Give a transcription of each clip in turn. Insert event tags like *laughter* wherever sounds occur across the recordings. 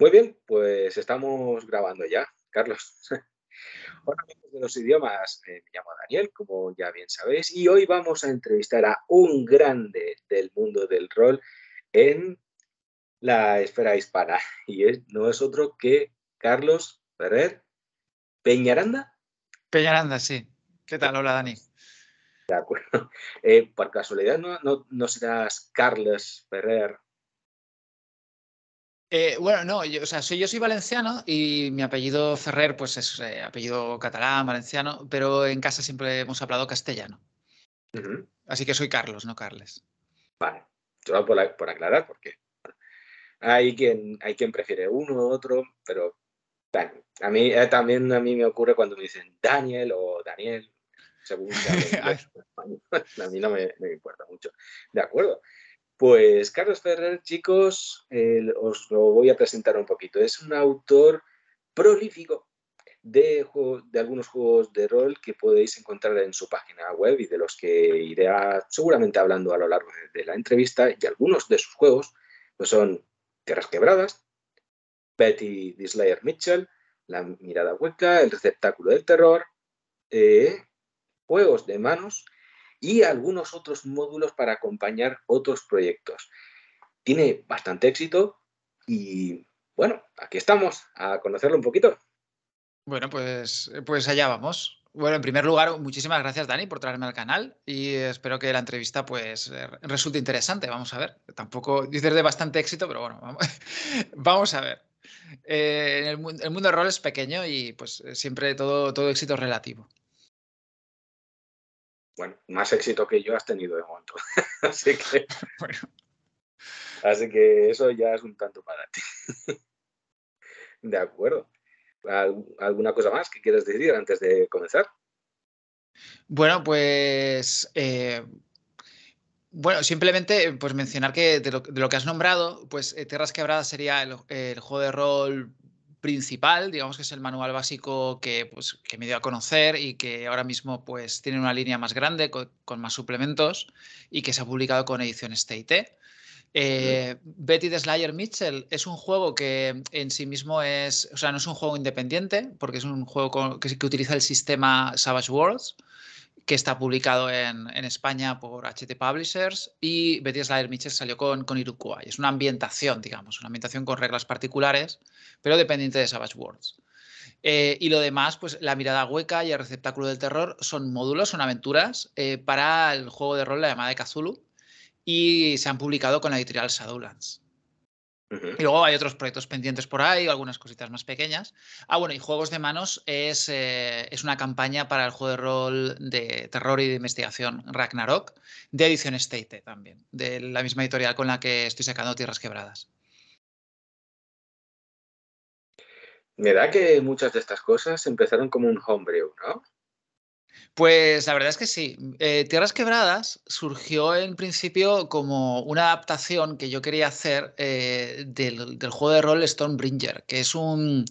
Muy bien, pues estamos grabando ya, Carlos. *laughs* Hola amigos de los idiomas, eh, me llamo Daniel, como ya bien sabéis, y hoy vamos a entrevistar a un grande del mundo del rol en la esfera hispana, *laughs* y no es otro que Carlos Ferrer Peñaranda. Peñaranda, sí. ¿Qué tal? Hola, Dani. De acuerdo. *laughs* Eh, por casualidad, ¿no, no, serás Carlos Ferrer eh, bueno, no, yo, o sea, soy, yo soy valenciano y mi apellido Ferrer pues es eh, apellido catalán, valenciano, pero en casa siempre hemos hablado castellano. Así que soy Carlos, no Carles. Vale, solo por, por aclarar, porque hay quien, hay quien prefiere uno u otro, pero a mí, eh, también a mí me ocurre cuando me dicen Daniel o Daniel, según *laughs* sea, *laughs* a mí no me importa mucho. De acuerdo. Pues Carlos Ferrer, chicos, os lo voy a presentar un poquito. Es un autor prolífico de, de algunos juegos de rol que podéis encontrar en su página web y de los que iré seguramente hablando a lo largo de, la entrevista. Y algunos de sus juegos pues son Tierras Quebradas, Betty Dislayer Mitchell, La Mirada Hueca, El Receptáculo del Terror, eh, Juegos de Manos y algunos otros módulos para acompañar otros proyectos. Tiene bastante éxito y bueno, aquí estamos a conocerlo un poquito. Bueno, pues, pues allá vamos. Bueno, en primer lugar, muchísimas gracias, Dani, por traerme al canal y espero que la entrevista pues eh, resulte interesante. Vamos a ver. Tampoco dices de bastante éxito, pero bueno, vamos, *laughs* a ver. Eh, el, mundo de rol es pequeño y pues siempre todo, todo éxito relativo bueno, más éxito que yo has tenido de momento. *laughs* así que. *laughs* Bueno. Así que eso ya es un tanto para ti. *laughs* de acuerdo. ¿Alguna cosa más que quieras decir antes de comenzar? Bueno, pues. Eh, bueno, simplemente pues mencionar que de lo, que has nombrado, pues eh, Tierras Quebradas sería el, juego de rol principal, digamos que es el manual básico que, pues, me dio a conocer y que ahora mismo pues, tiene una línea más grande con, más suplementos y que se ha publicado con ediciones TIT. Eh, Betty the Slayer Mitchell es un juego que en sí mismo es, o sea, no es un juego independiente, porque es un juego que, utiliza el sistema Savage Worlds, que está publicado en, España por HT Publishers y Betty Slayer Mitchell salió con, con Irukuai. Es una ambientación, digamos, una ambientación con reglas particulares, pero dependiente de Savage Worlds. Eh, y lo demás, pues la mirada hueca y el receptáculo del terror son módulos, son aventuras eh, para el juego de rol La llamada de Cthulhu y se han publicado con la editorial Shadowlands. Y luego hay otros proyectos pendientes por ahí, algunas cositas más pequeñas. Ah, bueno, y Juegos de Manos es, eh, es una campaña para el juego de rol de terror y de investigación Ragnarok, de edición State también, de la misma editorial con la que estoy sacando Tierras Quebradas. Me da que muchas de estas cosas empezaron como un homebrew, ¿no? Pues la verdad es que sí. Eh, Tierras Quebradas surgió en principio como una adaptación que yo quería hacer eh, del, juego de rol Stonebringer, que es un,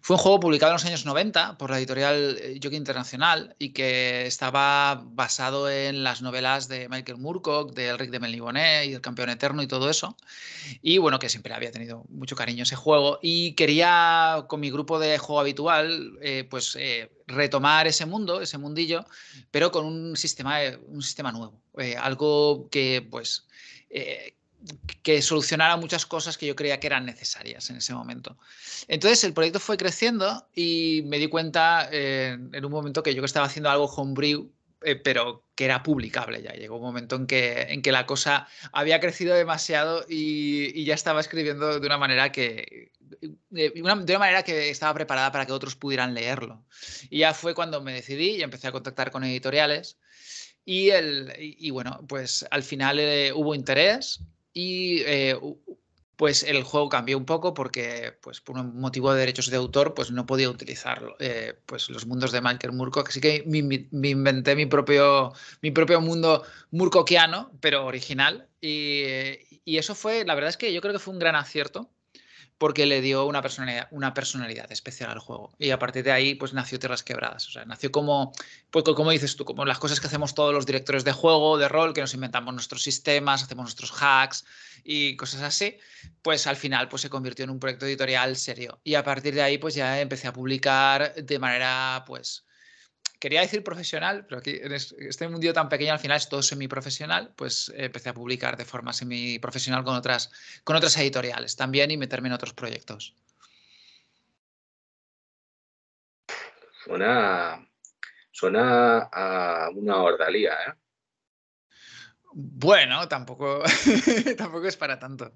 fue un juego publicado en los años 90 por la editorial eh, Jockey Internacional y que estaba basado en las novelas de Michael Moorcock, de Elric de y El Campeón Eterno y todo eso. Y bueno, que siempre había tenido mucho cariño ese juego y quería con mi grupo de juego habitual, pues retomar ese mundo, ese mundillo, pero con un sistema, eh, un sistema nuevo, eh, algo que pues eh, que solucionara muchas cosas que yo creía que eran necesarias en ese momento. Entonces el proyecto fue creciendo y me di cuenta en un momento que yo estaba haciendo algo homebrew, pero que era publicable ya. Llegó un momento en que, en que la cosa había crecido demasiado y ya estaba escribiendo de una manera que, de una, manera que estaba preparada para que otros pudieran leerlo. Y ya fue cuando me decidí y empecé a contactar con editoriales. Y, el, y, bueno, pues al final eh, hubo interés y eh, pues el juego cambió un poco porque pues por un motivo de derechos de autor pues no podía utilizarlo eh, pues los mundos de Michael Murko así que me, inventé mi propio mi propio mundo murkoquiano pero original y, eso fue la verdad es que yo creo que fue un gran acierto porque le dio una personalidad, una personalidad especial al juego. Y a partir de ahí, pues nació Tierras Quebradas. O sea, nació como, pues, como dices tú, como las cosas que hacemos todos los directores de juego, de rol, que nos inventamos nuestros sistemas, hacemos nuestros hacks y cosas así, pues al final pues, se convirtió en un proyecto editorial serio. Y a partir de ahí, pues ya empecé a publicar de manera, pues, quería decir profesional, pero aquí en este mundillo tan pequeño al final es todo semiprofesional, pues eh, empecé a publicar de forma semiprofesional con otras, con otras editoriales también y meterme en otros proyectos. Suena, suena a una ordalía, ¿eh? Bueno, tampoco, *laughs* tampoco es para tanto.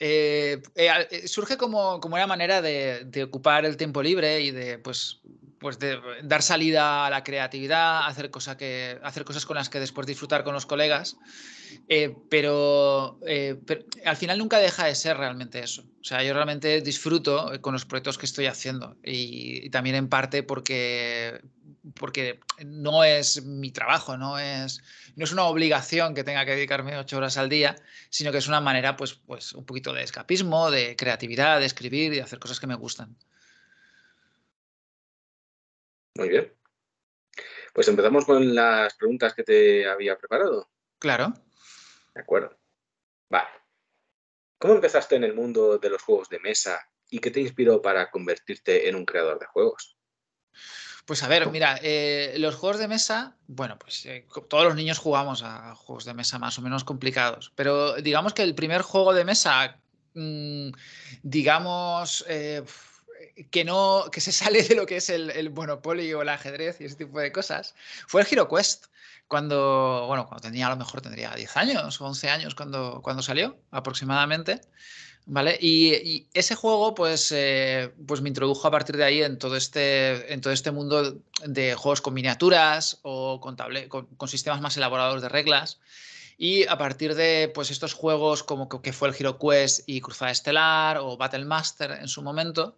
Eh, eh, eh, surge como, una manera de, ocupar el tiempo libre y de, pues, pues de dar salida a la creatividad, hacer, que, hacer cosas con las que después disfrutar con los colegas, pero, al final nunca deja de ser realmente eso. O sea, yo realmente disfruto con los proyectos que estoy haciendo y también en parte porque, porque no es mi trabajo, no es, no es una obligación que tenga que dedicarme ocho horas al día, sino que es una manera, pues, pues un poquito de escapismo, de creatividad, de escribir y de hacer cosas que me gustan. Muy bien. Pues empezamos con las preguntas que te había preparado. Claro. De acuerdo. Vale. ¿Cómo empezaste en el mundo de los juegos de mesa y qué te inspiró para convertirte en un creador de juegos? Pues a ver, mira, eh, los juegos de mesa, bueno, pues eh, todos los niños jugamos a juegos de mesa más o menos complicados, pero digamos que el primer juego de mesa, mm, digamos, eh, que no, que se *laughs* sale de lo que es el, el Monopoly o el ajedrez y ese tipo de cosas, fue el Quest, Cuando, bueno, cuando tenía, a lo mejor tendría 10 años o 11 años cuando, cuando salió aproximadamente. Y, ese juego, pues, eh, pues, me introdujo a partir de ahí en todo este, este mundo de juegos con miniaturas o con, sistemas más elaborados de reglas. Y a partir de pues, estos juegos como que, fue el Hero Quest y Cruzada Estelar o Battle Master en su momento,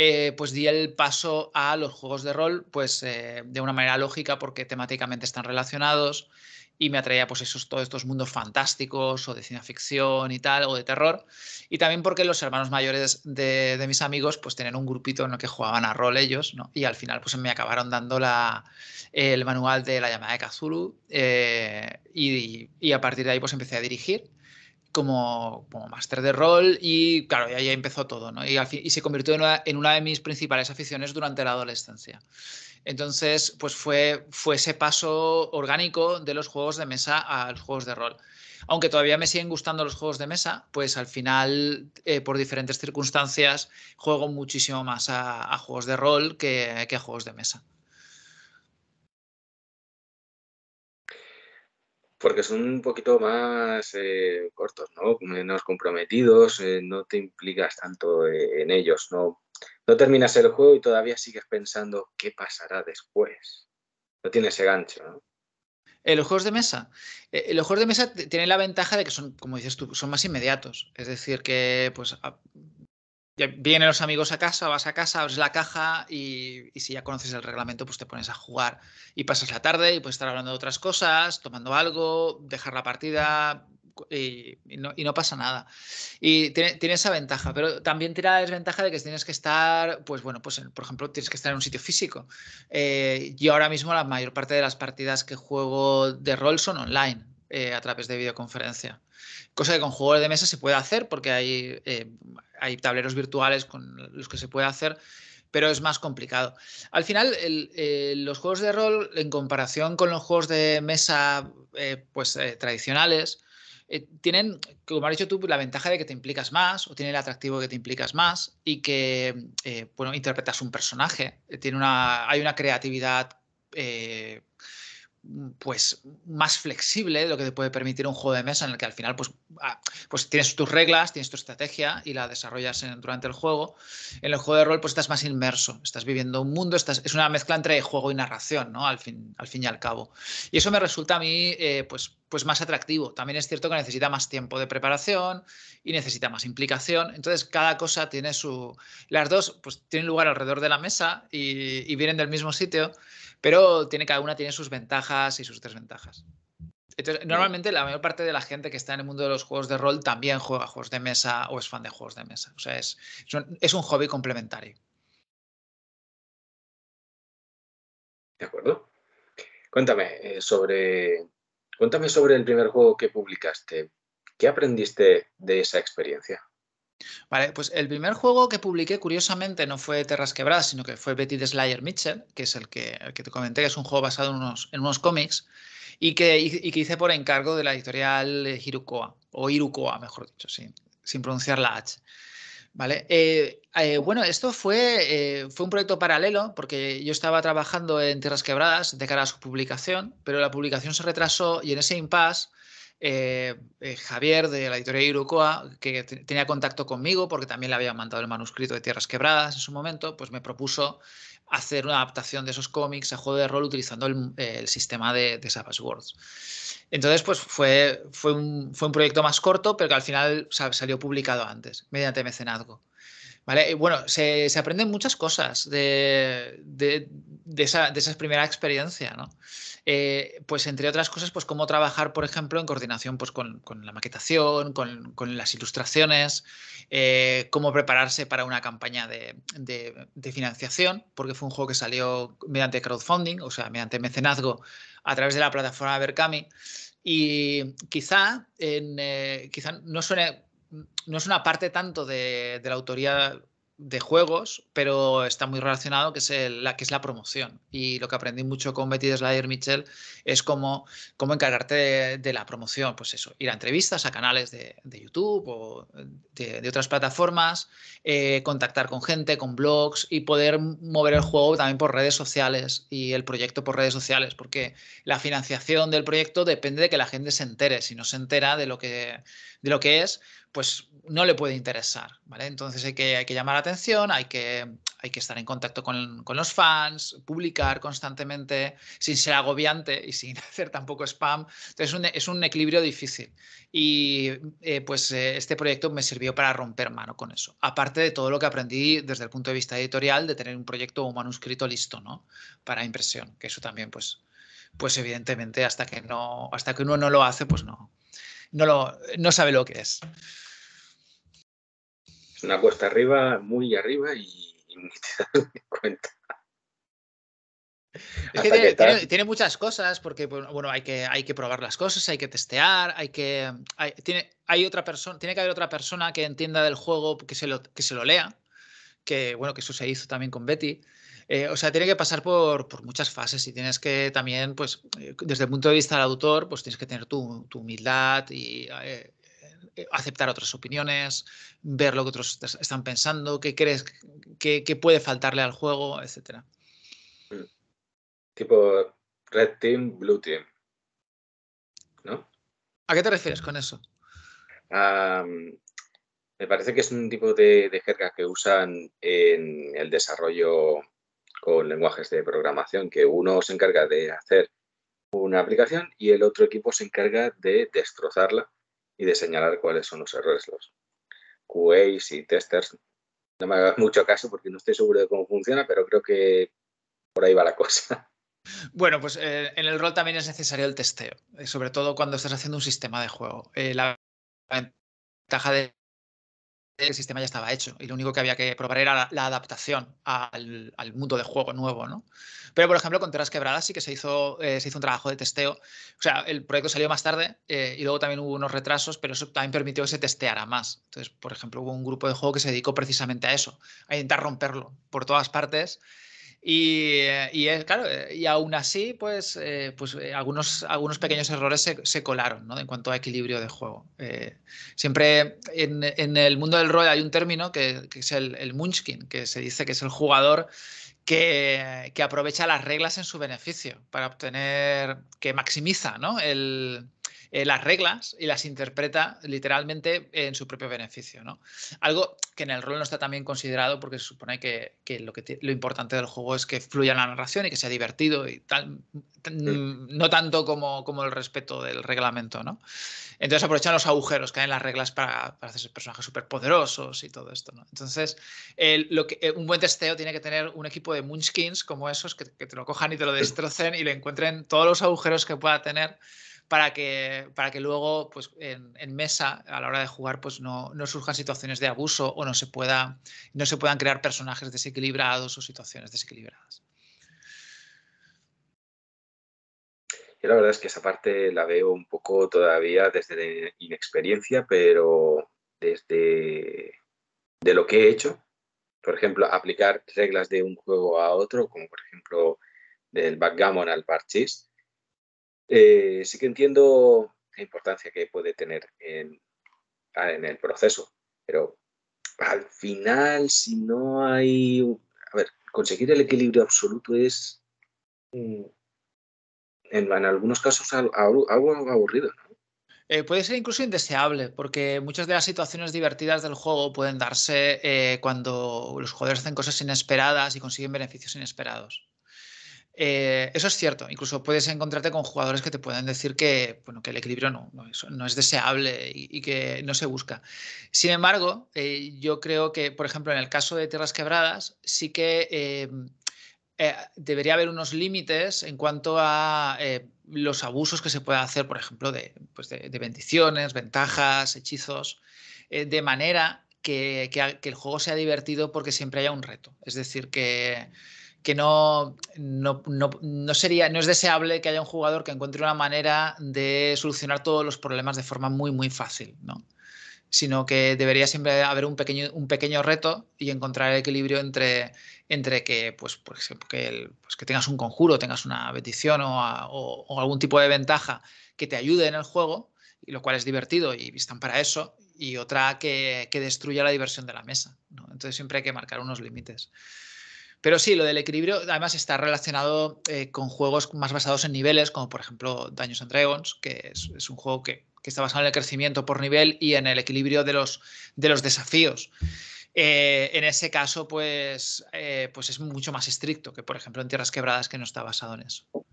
eh, pues di el paso a los juegos de rol pues, eh, de una manera lógica porque temáticamente están relacionados y me atraía pues esos, todos estos mundos fantásticos o de ciencia ficción y tal, o de terror. Y también porque los hermanos mayores de, mis amigos pues tenían un grupito en el que jugaban a rol ellos, ¿no? Y al final pues me acabaron dando la, el manual de la llamada de Kazulu eh, y, a partir de ahí pues empecé a dirigir. Como, como máster de rol y claro, ya, empezó todo, ¿no? Y, se convirtió en una de mis principales aficiones durante la adolescencia. Entonces, pues fue, fue ese paso orgánico de los juegos de mesa a los juegos de rol. Aunque todavía me siguen gustando los juegos de mesa, pues al final, eh, por diferentes circunstancias, juego muchísimo más a, juegos de rol que, a juegos de mesa. Porque son un poquito más eh, cortos, ¿no? Menos comprometidos, eh, no te implicas tanto en ellos, ¿no? No terminas el juego y todavía sigues pensando qué pasará después. No tiene ese gancho, ¿no? los juegos de mesa. Eh, el los juegos de mesa tienen la ventaja de que son, como dices tú, son más inmediatos. Es decir, que pues ah, vienen los amigos a casa, vas a casa, abres la caja y, y, si ya conoces el reglamento, pues te pones a jugar. Y pasas la tarde y puedes estar hablando de otras cosas, tomando algo, dejar la partida, y, no, pasa nada. Y tiene, esa ventaja, pero también tiene la desventaja de que tienes que estar, pues bueno, pues por ejemplo, tienes que estar en un sitio físico. Eh, y yo ahora mismo la mayor parte de las partidas que juego de rol son online, eh, a través de videoconferencia. Cosa que con juegos de mesa se puede hacer porque hay, eh, hay tableros virtuales con los que se puede hacer, pero es más complicado. Al final, los juegos de rol, en comparación con los juegos de mesa pues, tradicionales, eh, tienen, como has dicho tú, la ventaja de que te implicas más o tiene el atractivo de que te implicas más y que, eh, bueno, interpretas un personaje. Eh, tiene una, hay una creatividad eh, pues más flexible de lo que te puede permitir un juego de mesa en el que al final pues, ah, pues tienes tus reglas, tienes tu estrategia y la desarrollas durante el juego. En el juego de rol pues estás más inmerso, estás viviendo un mundo, es una mezcla entre juego y narración, ¿no? Al fin, al fin y al cabo. Y eso me resulta a mí eh, pues, pues más atractivo. También es cierto que necesita más tiempo de preparación y necesita más implicación. Entonces cada cosa tiene su... Las dos pues tienen lugar alrededor de la mesa y vienen del mismo sitio. Pero tiene, cada una tiene sus ventajas y sus desventajas. Entonces, normalmente la mayor parte de la gente que está en el mundo de los juegos de rol también juega juegos de mesa o es fan de juegos de mesa. O sea, es, un, hobby complementario. De acuerdo. Cuéntame eh, sobre. Cuéntame sobre el primer juego que publicaste. ¿Qué aprendiste de esa experiencia? Vale, pues el primer juego que publiqué, curiosamente, no fue Terras Quebradas, sino que fue Betty the Slayer Mitchell, que es el que, te comenté, que es un juego basado en unos, cómics, y que, hice por encargo de la editorial Hirukoa, o Hirukoa, mejor dicho, sin pronunciar la H. Vale. Eh, eh, bueno, esto fue, eh, fue un proyecto paralelo porque yo estaba trabajando en Tierras Quebradas de cara a su publicación, pero la publicación se retrasó y en ese impasse eh, eh, Javier de la editorial Irucoa, que tenía contacto conmigo porque también le había mandado el manuscrito de Tierras Quebradas en su momento, pues me propuso hacer una adaptación de esos cómics a juego de rol utilizando el, sistema de, de Savage Worlds. Entonces, pues fue, un, fue un proyecto más corto, pero que al final salió publicado antes, mediante mecenazgo. Bueno, se, aprenden muchas cosas de, de, esa, de primera experiencia, ¿no? Eh, pues entre otras cosas, pues cómo trabajar, por ejemplo, en coordinación pues, con, con la maquetación, con, con las ilustraciones, eh, cómo prepararse para una campaña de, de, financiación, porque fue un juego que salió mediante crowdfunding, o sea, mediante mecenazgo a través de la plataforma Berkami. Y quizá, en, eh, quizá no suene no es una parte tanto de, la autoría de juegos, pero está muy relacionado que es, la, que es la promoción. Y lo que aprendí mucho con Betty Slayer Mitchell es cómo, cómo encargarte de, la promoción. Pues eso, ir a entrevistas a canales de, YouTube o de, otras plataformas, eh, contactar con gente, con blogs y poder mover el juego también por redes sociales y el proyecto por redes sociales, porque la financiación del proyecto depende de que la gente se entere. Si no se entera de lo que, de lo que es, pues no le puede interesar, ¿vale? Entonces hay que, hay que llamar la atención, hay que, hay que estar en contacto con, los fans, publicar constantemente sin ser agobiante y sin *laughs* hacer tampoco spam. Entonces es un, equilibrio difícil. Y eh, pues eh, este proyecto me sirvió para romper mano con eso. Aparte de todo lo que aprendí desde el punto de vista editorial de tener un proyecto o un manuscrito listo, ¿no? Para impresión, que eso también pues pues evidentemente hasta que no hasta que uno no lo hace pues no no, lo, no sabe lo que es. Es una cuesta arriba, muy arriba y, ni *laughs* te das cuenta. Es que tiene, muchas cosas, porque bueno, hay que, hay que probar las cosas, hay que testear, hay que. tiene, hay otra persona, tiene que haber otra persona que entienda del juego, que se lo, que se lo lea. Que bueno, que eso se hizo también con Betty. Eh, o sea, tiene que pasar por, muchas fases y tienes que también, pues, eh, desde el punto de vista del autor, pues tienes que tener tu, humildad y eh, aceptar otras opiniones, ver lo que otros están pensando, qué crees que, puede faltarle al juego, etcétera. Mm. Tipo Red Team, Blue Team. ¿No? ¿A qué te refieres con eso? Ah, mm, me parece que es un tipo de jerga que usan en el desarrollo con lenguajes de programación, que uno se encarga de hacer una aplicación y el otro equipo se encarga de destrozarla y de señalar cuáles son los errores. Los QAs y testers. No me hagas mucho caso porque no estoy seguro de cómo funciona, pero creo que por ahí va la cosa. Bueno, pues eh, en el rol también es necesario el testeo, eh, sobre todo cuando estás haciendo un sistema de juego. Eh, la ventaja de el sistema ya estaba hecho y lo único que había que probar era la, adaptación al, mundo de juego nuevo, ¿no? Pero, por ejemplo, con Terras Quebradas sí que se hizo, eh, se hizo un trabajo de testeo. O sea, el proyecto salió más tarde eh, y luego también hubo unos retrasos, pero eso también permitió que se testeara más. Entonces, por ejemplo, hubo un grupo de juego que se dedicó precisamente a eso, a intentar romperlo por todas partes y, eh, claro, eh, y aún así, pues, eh, pues algunos, algunos pequeños errores se, colaron ¿no? en cuanto a equilibrio de juego. siempre en, el mundo del rol hay un término que, es el, munchkin, que se dice que es el jugador que, que aprovecha las reglas en su beneficio para obtener, que maximiza ¿no? el, eh, las reglas y las interpreta literalmente en su propio beneficio. ¿no? Algo que en el rol no está también considerado porque se supone que, lo, importante del juego es que fluya la narración y que sea divertido y tal, mm, no tanto como, el respeto del reglamento. ¿no? Entonces aprovechan los agujeros que hay en las reglas para, hacerse personajes súper poderosos y todo esto. Entonces, lo que, eh, un buen testeo tiene que tener un equipo de munchkins como esos que te lo cojan y te lo destrocen y le encuentren todos los agujeros que pueda tener para que, para que luego pues, en, mesa, a la hora de jugar, pues no, no, surjan situaciones de abuso o no se, pueda, no se puedan crear personajes desequilibrados o situaciones desequilibradas. Y la verdad es que esa parte la veo un poco todavía desde inexperiencia, pero desde de lo que he hecho. Por ejemplo, aplicar reglas de un juego a otro, como por ejemplo del backgammon al parchís, eh, sí que entiendo la importancia que puede tener en, el proceso, pero al final, si no hay... A ver, conseguir el equilibrio absoluto es, mm, en, algunos casos, algo, aburrido. Eh, puede ser incluso indeseable, porque muchas de las situaciones divertidas del juego pueden darse eh, cuando los jugadores hacen cosas inesperadas y consiguen beneficios inesperados. Eh, eso es cierto, incluso puedes encontrarte con jugadores que te pueden decir que, bueno, que el equilibrio no, no, es, deseable y, que no se busca. Sin embargo, eh, yo creo que, por ejemplo, en el caso de tierras quebradas, sí que eh, debería haber unos límites en cuanto a los abusos que se puedan hacer, por ejemplo, de, pues bendiciones, ventajas, hechizos, de manera que, el juego sea divertido porque siempre haya un reto. Es decir, que que no, no, sería, no es deseable que haya un jugador que encuentre una manera de solucionar todos los problemas de forma muy, muy fácil, ¿no? sino que debería siempre haber un pequeño, un pequeño reto y encontrar el equilibrio entre, entre que, pues, por pues, que, tengas un conjuro, tengas una petición o, algún tipo de ventaja que te ayude en el juego, lo cual es divertido y están para eso, y otra que, destruya la diversión de la mesa. Entonces siempre hay que marcar unos límites. Pero sí, lo del equilibrio además está relacionado eh, con juegos más basados en niveles, como por ejemplo Daños and Dragons, que es, un juego que, está basado en el crecimiento por nivel y en el equilibrio de los, de los desafíos. Eh, en ese caso, pues, eh, pues es mucho más estricto que, por ejemplo, en Tierras Quebradas, que no está basado en eso. O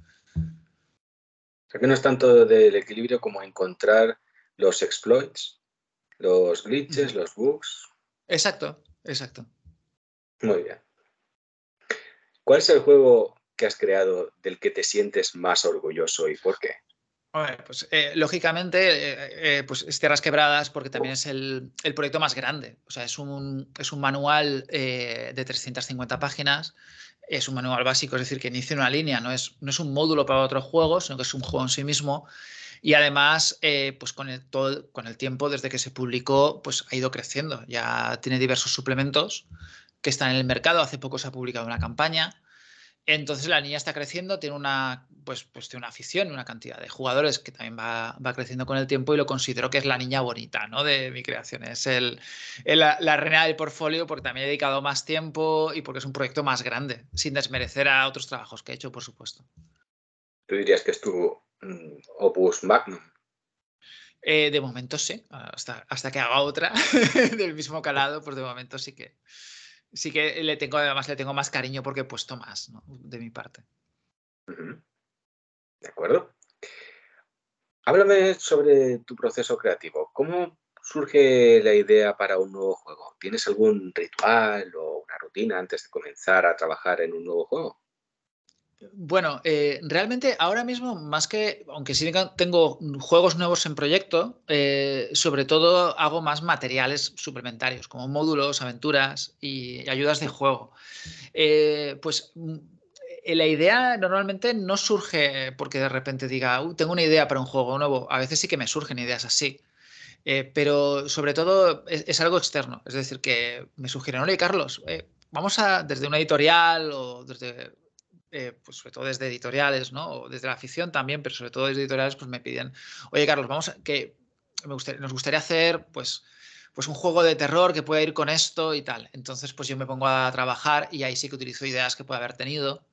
que no es tanto del equilibrio como encontrar los exploits, los glitches, los bugs. Exacto, exacto. Muy bien. ¿Cuál es el juego que has creado del que te sientes más orgulloso y por qué? Pues, eh, lógicamente, eh, eh, pues es Tierras Quebradas, porque también es el, el, proyecto más grande. O sea, es un, es un manual de 350 páginas, es un manual básico, es decir, que inicia una línea, no es, no es un módulo para otros juegos, sino que es un juego en sí mismo. Y además, pues con el, con el tiempo, desde que se publicó, pues ha ido creciendo. Ya tiene diversos suplementos que está en el mercado. Hace poco se ha publicado una campaña. Entonces la niña está creciendo, tiene una, pues, pues una afición, una cantidad de jugadores que también va, creciendo con el tiempo y lo considero que es la niña bonita ¿no? de mi creación. Es el, la, reina del portfolio porque también he dedicado más tiempo y porque es un proyecto más grande, sin desmerecer a otros trabajos que he hecho, por supuesto. ¿Tú dirías que es tu mm, opus magnum? Eh, de momento sí, hasta, hasta que haga otra *laughs* del mismo calado, pues de momento sí que, sí que le tengo, además le tengo más cariño porque he puesto más, De mi parte. De acuerdo. Háblame sobre tu proceso creativo. ¿Cómo surge la idea para un nuevo juego? ¿Tienes algún ritual o una rutina antes de comenzar a trabajar en un nuevo juego? Bueno, eh, realmente ahora mismo, más que, aunque sí tengo juegos nuevos en proyecto, eh, sobre todo hago más materiales suplementarios, como módulos, aventuras y ayudas de juego. Eh, pues mm, la idea normalmente no surge porque de repente diga, tengo una idea para un juego nuevo. A veces sí que me surgen ideas así. pero sobre todo es, algo externo. Es decir, que me sugieren, oye, Carlos, vamos a, desde una editorial o desde eh, pues sobre todo desde editoriales, ¿no? desde la afición también, pero sobre todo desde editoriales, pues me piden, oye Carlos, vamos a, que nos gustaría hacer, pues, pues un juego de terror que pueda ir con esto y tal. Entonces, pues yo me pongo a trabajar y ahí sí que utilizo ideas que pueda haber tenido.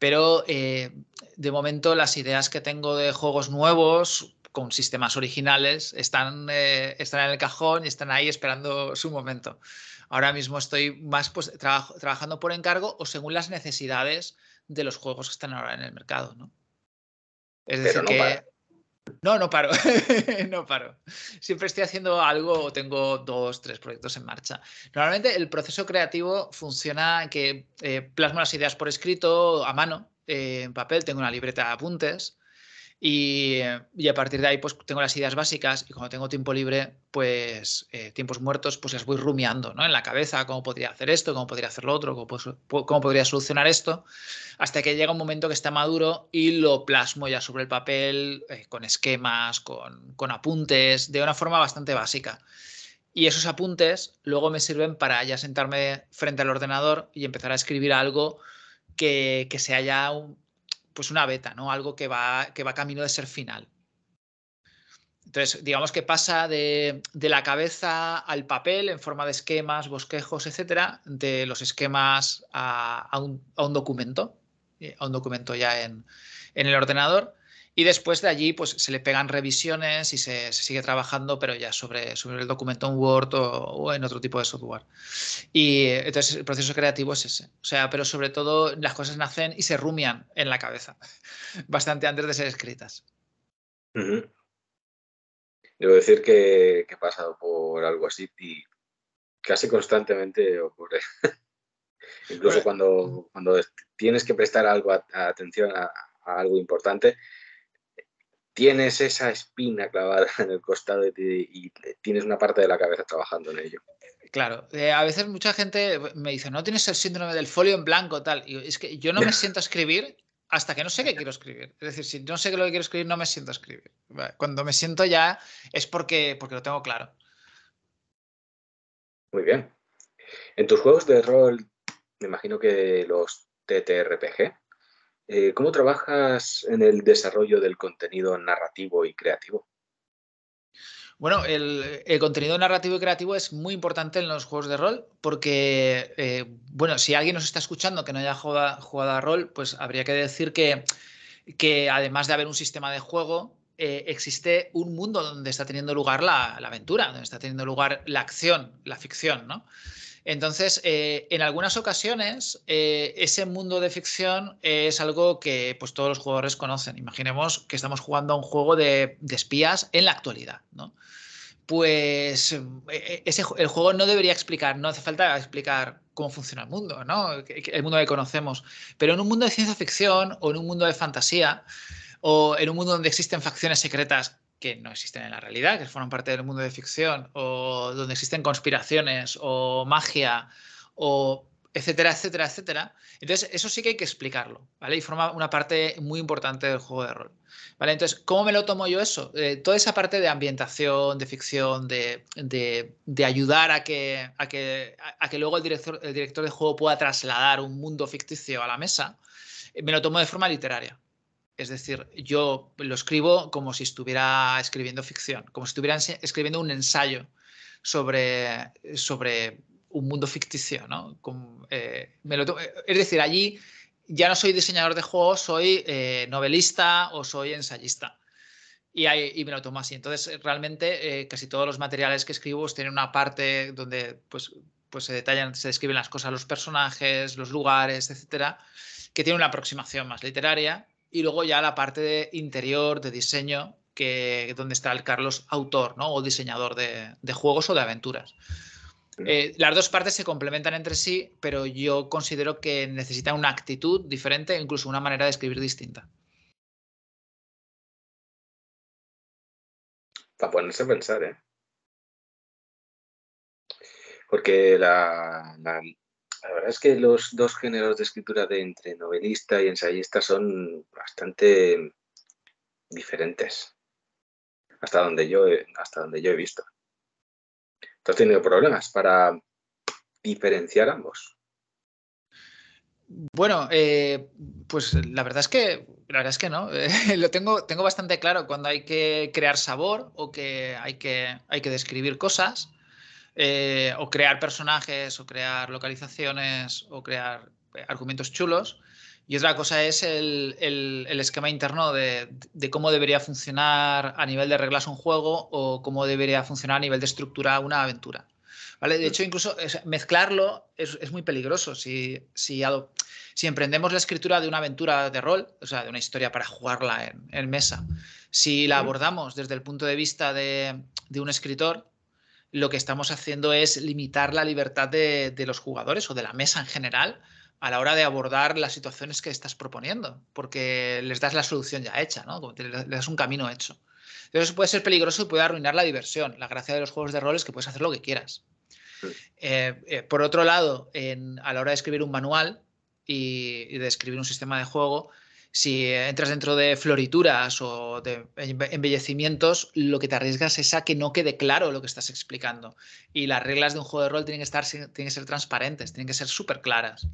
Pero eh, de momento las ideas que tengo de juegos nuevos con sistemas originales están, eh, están en el cajón y están ahí esperando su momento. Ahora mismo estoy más pues, trabajando por encargo o según las necesidades de los juegos que están ahora en el mercado, ¿no? Es decir, no que. No, no paro, *laughs* no paro. Siempre estoy haciendo algo o tengo dos, tres proyectos en marcha. Normalmente el proceso creativo funciona que eh, plasmo las ideas por escrito, a mano, eh, en papel, tengo una libreta de apuntes eh, y, a partir de ahí, pues tengo las ideas básicas y cuando tengo tiempo libre, pues eh, tiempos muertos, pues las voy rumiando, ¿no? En la cabeza, cómo podría hacer esto, cómo podría hacer lo otro, cómo, podría solucionar esto, hasta que llega un momento que está maduro y lo plasmo ya sobre el papel, eh, con esquemas, con, apuntes, de una forma bastante básica. Y esos apuntes luego me sirven para ya sentarme frente al ordenador y empezar a escribir algo que, que, sea ya pues una beta, ¿no? Algo que va, que va camino de ser final. Entonces, digamos que pasa de, la cabeza al papel en forma de esquemas, bosquejos, etcétera, de los esquemas a, un, documento, eh, a un documento ya en el ordenador. Y después de allí, pues se le pegan revisiones y se, sigue trabajando, pero ya sobre, sobre el documento en Word o, en otro tipo de software. Y entonces el proceso creativo es ese. O sea, pero sobre todo las cosas nacen y se rumian en la cabeza, *laughs* bastante antes de ser escritas. Debo decir que, he pasado por algo así y casi constantemente ocurre. *laughs* Incluso cuando, cuando tienes que prestar algo atención a algo importante, tienes esa espina clavada en el costado de ti y tienes una parte de la cabeza trabajando en ello. Claro, eh, a veces mucha gente me dice, no tienes el síndrome del folio en blanco, tal. Y es que yo no me *laughs* siento a escribir hasta que no sé qué quiero escribir. Es decir, si no sé qué lo que quiero escribir, no me siento a escribir. Cuando me siento ya es porque, porque lo tengo claro. Muy bien. En tus juegos de rol, me imagino que los TTRPG, eh, ¿Cómo trabajas en el desarrollo del contenido narrativo y creativo? Bueno, el, contenido narrativo y creativo es muy importante en los juegos de rol porque, eh, bueno, si alguien nos está escuchando que no haya jugado, a rol, pues habría que decir que, además de haber un sistema de juego, eh, existe un mundo donde está teniendo lugar la, aventura, donde está teniendo lugar la acción, la ficción, ¿no? Entonces, eh, en algunas ocasiones, eh, ese mundo de ficción es algo que pues, todos los jugadores conocen. Imaginemos que estamos jugando a un juego de, espías en la actualidad, ¿no? Pues eh, el juego no debería explicar, no hace falta explicar cómo funciona el mundo, ¿no? El mundo que conocemos. Pero en un mundo de ciencia ficción o en un mundo de fantasía, o en un mundo donde existen facciones secretas que no existen en la realidad, que forman parte del mundo de ficción, o donde existen conspiraciones, o magia, o etcétera, etcétera, etcétera. Entonces, eso sí que hay que explicarlo, ¿vale? Y forma una parte muy importante del juego de rol, ¿vale? Entonces, ¿cómo me lo tomo yo eso? Eh, toda esa parte de ambientación, de ficción, de, de, ayudar a que, a que, que, luego el director, el director de juego pueda trasladar un mundo ficticio a la mesa, eh, me lo tomo de forma literaria, es decir, yo lo escribo como si estuviera escribiendo ficción, como si estuviera escribiendo un ensayo sobre, sobre un mundo ficticio. ¿no? Como, eh, me eh, es decir, allí ya no soy diseñador de juegos, soy eh, novelista o soy ensayista. Y, ahí, me lo tomo así. Entonces, realmente casi todos los materiales que escribo pues tienen una parte donde pues, pues se detallan, se describen las cosas, los personajes, los lugares, etcétera, que tiene una aproximación más literaria y luego ya la parte de interior, de diseño, que donde está el Carlos autor o diseñador de, juegos o de aventuras. Eh, las dos partes se complementan entre sí, pero yo considero que necesitan una actitud diferente, e incluso una manera de escribir distinta. Para ponerse a pensar, ¿eh? Porque la, la verdad es que los dos géneros de escritura de entre novelista y ensayista son bastante diferentes, hasta donde yo he, hasta donde yo he visto. ¿Tú has tenido problemas para diferenciar ambos? Bueno, eh, pues la verdad es que la verdad es que no. *laughs* lo tengo, tengo bastante claro cuando hay que crear sabor o que hay que, hay que describir cosas. Eh, o crear personajes, o crear localizaciones, o crear eh, argumentos chulos. Y otra cosa es el, esquema interno de, cómo debería funcionar a nivel de reglas un juego o cómo debería funcionar a nivel de estructura una aventura. ¿Vale? De mm. hecho, incluso mezclarlo es, muy peligroso. Si, si, emprendemos la escritura de una aventura de rol, o sea, de una historia para jugarla en, mesa, si la mm. abordamos desde el punto de vista de un escritor, lo que estamos haciendo es limitar la libertad de, los jugadores o de la mesa en general a la hora de abordar las situaciones que estás proponiendo, porque les das la solución ya hecha, ¿no? Les das un camino hecho. Entonces puede ser peligroso y puede arruinar la diversión. La gracia de los juegos de rol es que puedes hacer lo que quieras. Eh, eh, por otro lado, a la hora de escribir un manual y, de escribir un sistema de juego, si entras dentro de florituras o de embellecimientos, lo que te arriesgas es a que no quede claro lo que estás explicando. Y las reglas de un juego de rol tienen que, estar, ser transparentes, tienen que ser súper claras.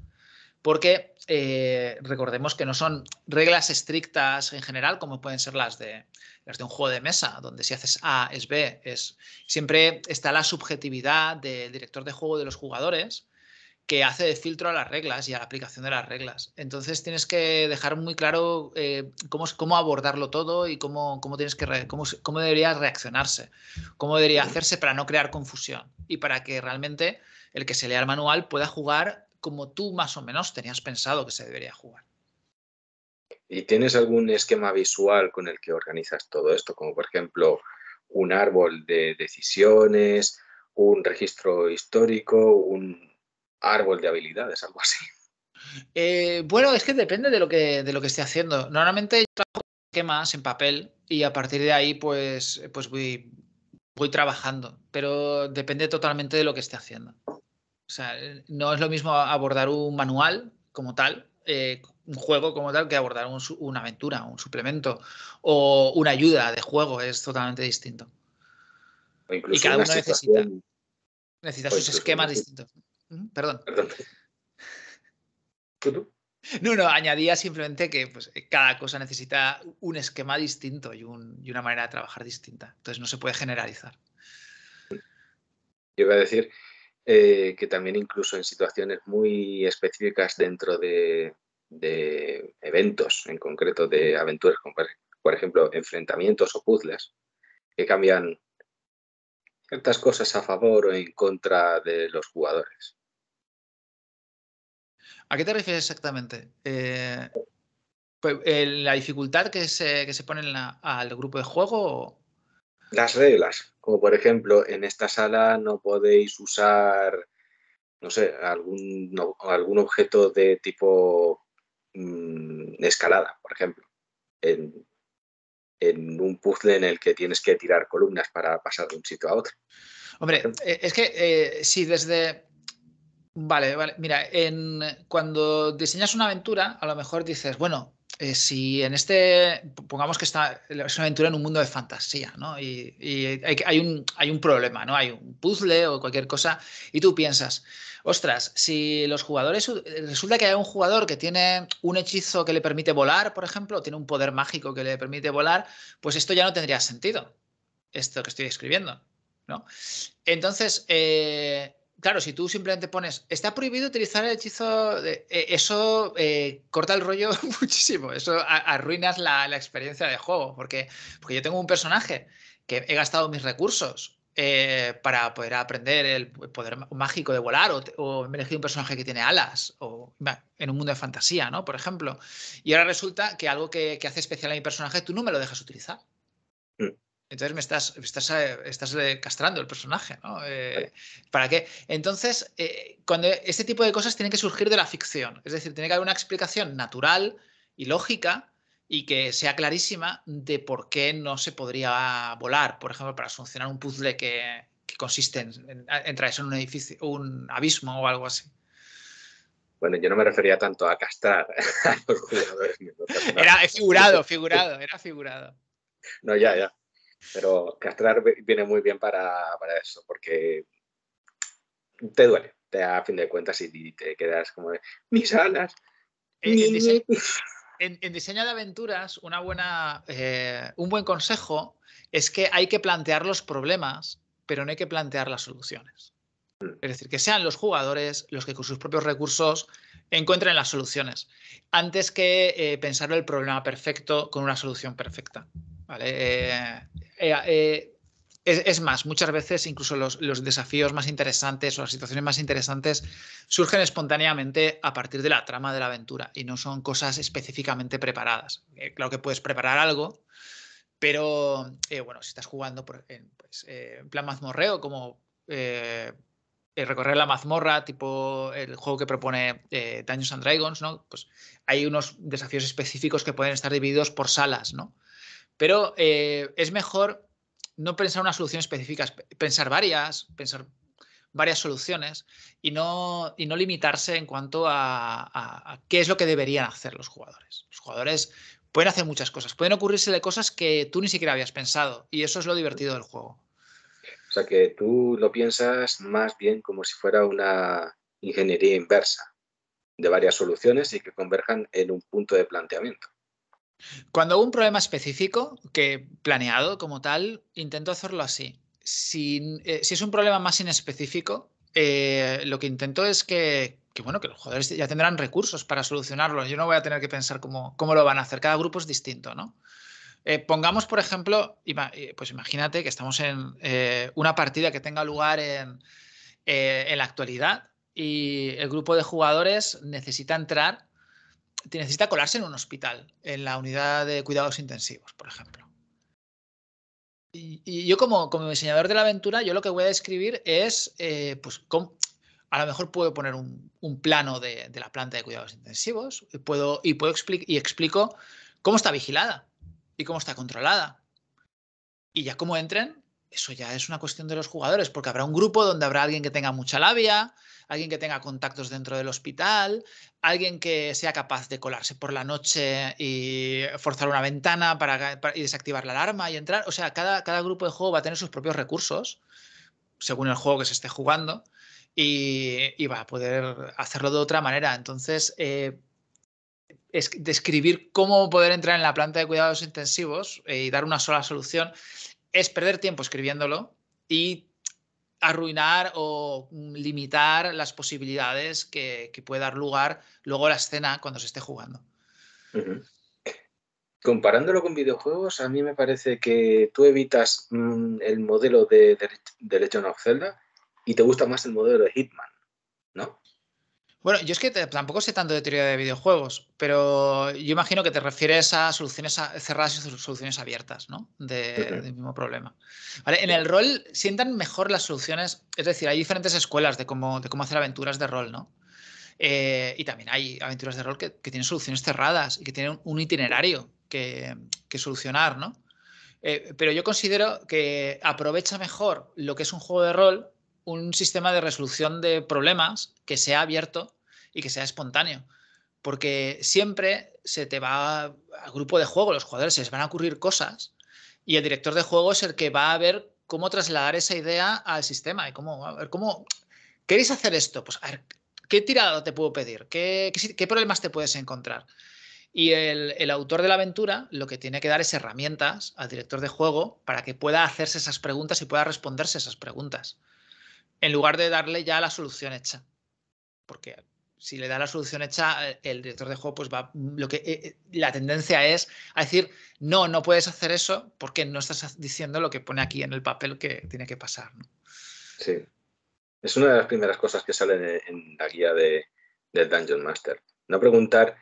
Porque eh, recordemos que no son reglas estrictas en general, como pueden ser las de, de un juego de mesa, donde si haces A es B. Es, siempre está la subjetividad del director de juego de los jugadores que hace de filtro a las reglas y a la aplicación de las reglas. Entonces tienes que dejar muy claro eh, cómo, cómo, abordarlo todo y cómo, cómo tienes que cómo, cómo, debería reaccionarse, cómo debería hacerse para no crear confusión y para que realmente el que se lea el manual pueda jugar como tú más o menos tenías pensado que se debería jugar. ¿Y tienes algún esquema visual con el que organizas todo esto? Como por ejemplo un árbol de decisiones, un registro histórico, un, árbol de habilidades, algo así. Eh, bueno, es que depende de lo que, de lo que esté haciendo. Normalmente yo trabajo esquemas en papel y a partir de ahí pues, pues voy, voy trabajando, pero depende totalmente de lo que esté haciendo. O sea, no es lo mismo abordar un manual como tal, eh, un juego como tal, que abordar una aventura, un suplemento o una ayuda de juego, es totalmente distinto. y cada uno necesita sus esquemas distintos. Perdón. No, no, añadía simplemente que pues, eh, cada cosa necesita un esquema distinto y, una manera de trabajar distinta. Entonces no se puede generalizar. Yo iba a decir eh, que también incluso en situaciones muy específicas dentro de, de eventos, en concreto de aventuras, como por ejemplo enfrentamientos o puzzles, que cambian ciertas cosas a favor o en contra de los jugadores. ¿A qué te refieres exactamente? Eh, pues, eh, ¿La dificultad que se, que pone al grupo de juego? Las reglas, como por ejemplo, en esta sala no podéis usar, no sé, algún, algún objeto de tipo mm, escalada, por ejemplo. En, un puzzle en el que tienes que tirar columnas para pasar de un sitio a otro. Hombre, eh, es que si desde Vale, vale. Mira, en, cuando diseñas una aventura, a lo mejor dices, bueno, eh, si en este, pongamos que está, es una aventura en un mundo de fantasía, ¿no? Y, hay, un, hay un problema, ¿no? Hay un puzzle o cualquier cosa, y tú piensas, ostras, si los jugadores, resulta que hay un jugador que tiene un hechizo que le permite volar, por ejemplo, o tiene un poder mágico que le permite volar, pues esto ya no tendría sentido, esto que estoy escribiendo, ¿no? Entonces, eh, claro, si tú simplemente pones, está prohibido utilizar el hechizo, e-, eso eh, corta el rollo *laughs* muchísimo, eso arruinas la, experiencia de juego, porque, yo tengo un personaje que he gastado mis recursos eh, para poder aprender el poder mágico de volar o, o he elegido un personaje que tiene alas o en un mundo de fantasía, ¿no? Por ejemplo. Y ahora resulta que algo que, que hace especial a mi personaje tú no me lo dejas utilizar. Entonces me estás, estás, eh, estás eh, castrando el personaje, ¿no? Eh, ¿Para qué? Entonces, cuando este tipo de cosas tienen que surgir de la ficción, es decir, tiene que haber una explicación natural y lógica y que sea clarísima de por qué no se podría volar, por ejemplo, para solucionar un puzzle que, consiste en, entrar en, un edificio, un abismo o algo así. Bueno, yo no me refería tanto a castrar *laughs* a los jugadores. Era figurado, figurado, era figurado. No, ya, ya. Pero castrar viene muy bien para, eso, porque te duele, te, a fin de cuentas, y te quedas como de, mis alas. Eh, en, diseño de aventuras, eh, un buen consejo es que hay que plantear los problemas, pero no hay que plantear las soluciones. Mm. Es decir, que sean los jugadores los que con sus propios recursos encuentren las soluciones, antes que eh, pensar el problema perfecto con una solución perfecta. Eh, eh, eh, es, más, muchas veces incluso los, desafíos más interesantes o las situaciones más interesantes surgen espontáneamente a partir de la trama de la aventura y no son cosas específicamente preparadas. claro que puedes preparar algo, pero bueno, si estás jugando pues, en, plan mazmorreo, como recorrer la mazmorra, tipo el juego que propone Daños and Dragons, ¿no? Pues hay unos desafíos específicos que pueden estar divididos por salas, ¿no? Pero eh, es mejor no pensar una solución específica, pensar varias, pensar varias soluciones y no, y no limitarse en cuanto a, a, qué es lo que deberían hacer los jugadores. Los jugadores pueden hacer muchas cosas, pueden ocurrirse de cosas que tú ni siquiera habías pensado y eso es lo divertido del juego. O sea que tú lo piensas más bien como si fuera una ingeniería inversa de varias soluciones y que converjan en un punto de planteamiento. Cuando hago un problema específico, que planeado como tal, intento hacerlo así. Eh, si, es un problema más inespecífico, eh, lo que intento es que, bueno, que los jugadores ya tendrán recursos para solucionarlo. Yo no voy a tener que pensar cómo, cómo lo van a hacer. Cada grupo es distinto, ¿no? Eh, pongamos, por ejemplo, pues imagínate que estamos en una partida que tenga lugar en, en la actualidad y el grupo de jugadores necesita entrar necesita colarse en un hospital, en la unidad de cuidados intensivos, por ejemplo. Y, yo como, como, diseñador de la aventura, yo lo que voy a describir es, eh, pues, a lo mejor puedo poner un, plano de, la planta de cuidados intensivos y, eh, puedo, y, puedo y explico cómo está vigilada y cómo está controlada. Y ya cómo entren, eso ya es una cuestión de los jugadores, porque habrá un grupo donde habrá alguien que tenga mucha labia, alguien que tenga contactos dentro del hospital, alguien que sea capaz de colarse por la noche y forzar una ventana para, y desactivar la alarma y entrar. O sea, cada, grupo de juego va a tener sus propios recursos, según el juego que se esté jugando, y, va a poder hacerlo de otra manera. Entonces, eh, es describir cómo poder entrar en la planta de cuidados intensivos eh, y dar una sola solución es perder tiempo escribiéndolo y arruinar o limitar las posibilidades que, puede dar lugar luego a la escena cuando se esté jugando. Comparándolo con videojuegos, a mí me parece que tú evitas mm, el modelo de, de, de Legend of Zelda y te gusta más el modelo de Hitman, ¿no? Bueno, yo es que tampoco sé tanto de teoría de videojuegos, pero yo imagino que te refieres a soluciones cerradas y soluciones abiertas, ¿no? Del mismo problema. En el rol sientan mejor las soluciones, es decir, hay diferentes escuelas de cómo, cómo hacer aventuras de rol, ¿no? Eh, y también hay aventuras de rol que, tienen soluciones cerradas y que tienen un itinerario que, solucionar, ¿no? Eh, pero yo considero que aprovecha mejor lo que es un juego de rol un sistema de resolución de problemas que sea abierto y que sea espontáneo. Porque siempre se te va al grupo de juego, los jugadores se les van a ocurrir cosas y el director de juego es el que va a ver cómo trasladar esa idea al sistema y cómo, ver, cómo, ¿queréis hacer esto? Pues a ver, ¿qué tirado te puedo pedir? ¿Qué, qué, problemas te puedes encontrar? Y el, el, autor de la aventura lo que tiene que dar es herramientas al director de juego para que pueda hacerse esas preguntas y pueda responderse esas preguntas en lugar de darle ya la solución hecha. Porque si le da la solución hecha, eh, el director de juego, pues va. Mm, lo que, eh, eh, la tendencia es a decir, no, no puedes hacer eso porque no estás diciendo lo que pone aquí en el papel que tiene que pasar. Sí. Es una de las primeras cosas que salen en, la guía de, del Dungeon Master. No preguntar,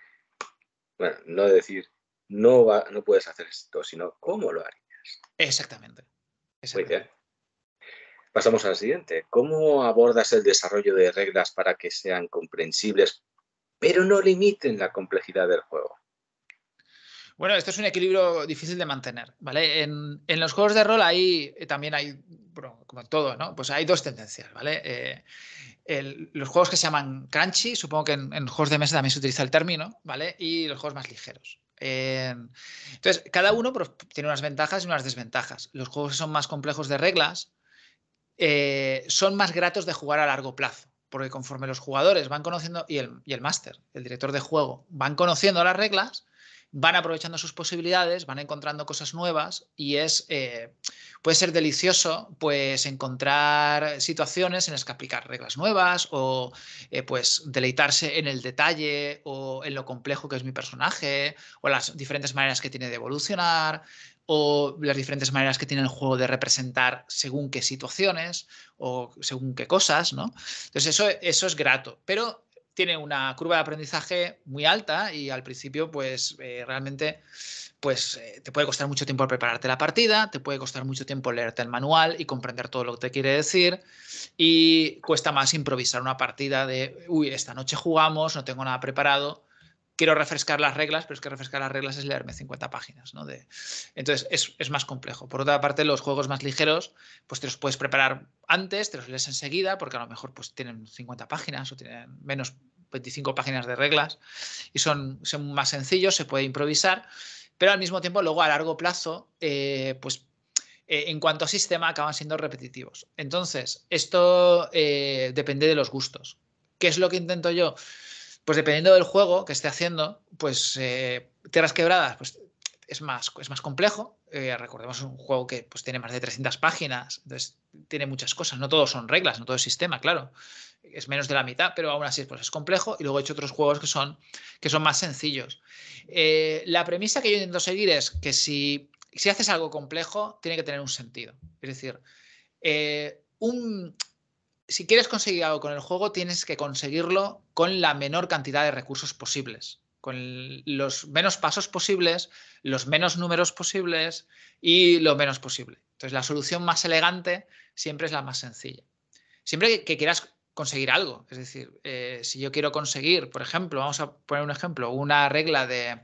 bueno, no decir, no, va, no puedes hacer esto, sino cómo lo harías. Exactamente. Exactamente. Muy Pasamos al siguiente. ¿Cómo abordas el desarrollo de reglas para que sean comprensibles, pero no limiten la complejidad del juego? Bueno, esto es un equilibrio difícil de mantener, ¿vale? En, los juegos de rol hay, eh, también hay, como en todo, ¿no? Pues hay dos tendencias, ¿vale? Eh, los juegos que se llaman crunchy, supongo que en, juegos de mesa también se utiliza el término, ¿vale? Y los juegos más ligeros. Eh, entonces, cada uno pues, tiene unas ventajas y unas desventajas. Los juegos que son más complejos de reglas, eh, son más gratos de jugar a largo plazo. Porque conforme los jugadores van conociendo, y el, y el máster, el director de juego, van conociendo las reglas, van aprovechando sus posibilidades, van encontrando cosas nuevas y es eh, puede ser delicioso pues encontrar situaciones en las que aplicar reglas nuevas o eh, pues deleitarse en el detalle o en lo complejo que es mi personaje o las diferentes maneras que tiene de evolucionar o las diferentes maneras que tiene el juego de representar según qué situaciones o según qué cosas, ¿no? Entonces eso, eso es grato, pero tiene una curva de aprendizaje muy alta y al principio pues eh, realmente pues eh, te puede costar mucho tiempo prepararte la partida, te puede costar mucho tiempo leerte el manual y comprender todo lo que te quiere decir y cuesta más improvisar una partida de, uy, esta noche jugamos, no tengo nada preparado, quiero refrescar las reglas, pero es que refrescar las reglas es leerme 50 páginas, ¿no? De, entonces es, más complejo. Por otra parte, los juegos más ligeros, pues te los puedes preparar antes, te los lees enseguida, porque a lo mejor pues tienen 50 páginas o tienen menos 25 páginas de reglas y son, más sencillos, se puede improvisar, pero al mismo tiempo luego a largo plazo, eh, pues eh, en cuanto a sistema acaban siendo repetitivos. Entonces, esto eh, depende de los gustos. ¿Qué es lo que intento yo? pues dependiendo del juego que esté haciendo, pues eh, Tierras Quebradas, pues es más, es más complejo. Eh, recordemos un juego que pues, tiene más de 300 páginas, entonces tiene muchas cosas. No todo son reglas, no todo es sistema, claro. Es menos de la mitad, pero aún así pues, es complejo. Y luego he hecho otros juegos que son, que son más sencillos. Eh, la premisa que yo intento seguir es que si, si haces algo complejo, tiene que tener un sentido. Es decir, eh, un, si quieres conseguir algo con el juego, tienes que conseguirlo con la menor cantidad de recursos posibles, con los menos pasos posibles, los menos números posibles y lo menos posible. Entonces, la solución más elegante siempre es la más sencilla. Siempre que, quieras conseguir algo, es decir, eh, si yo quiero conseguir, por ejemplo, vamos a poner un ejemplo, una regla de,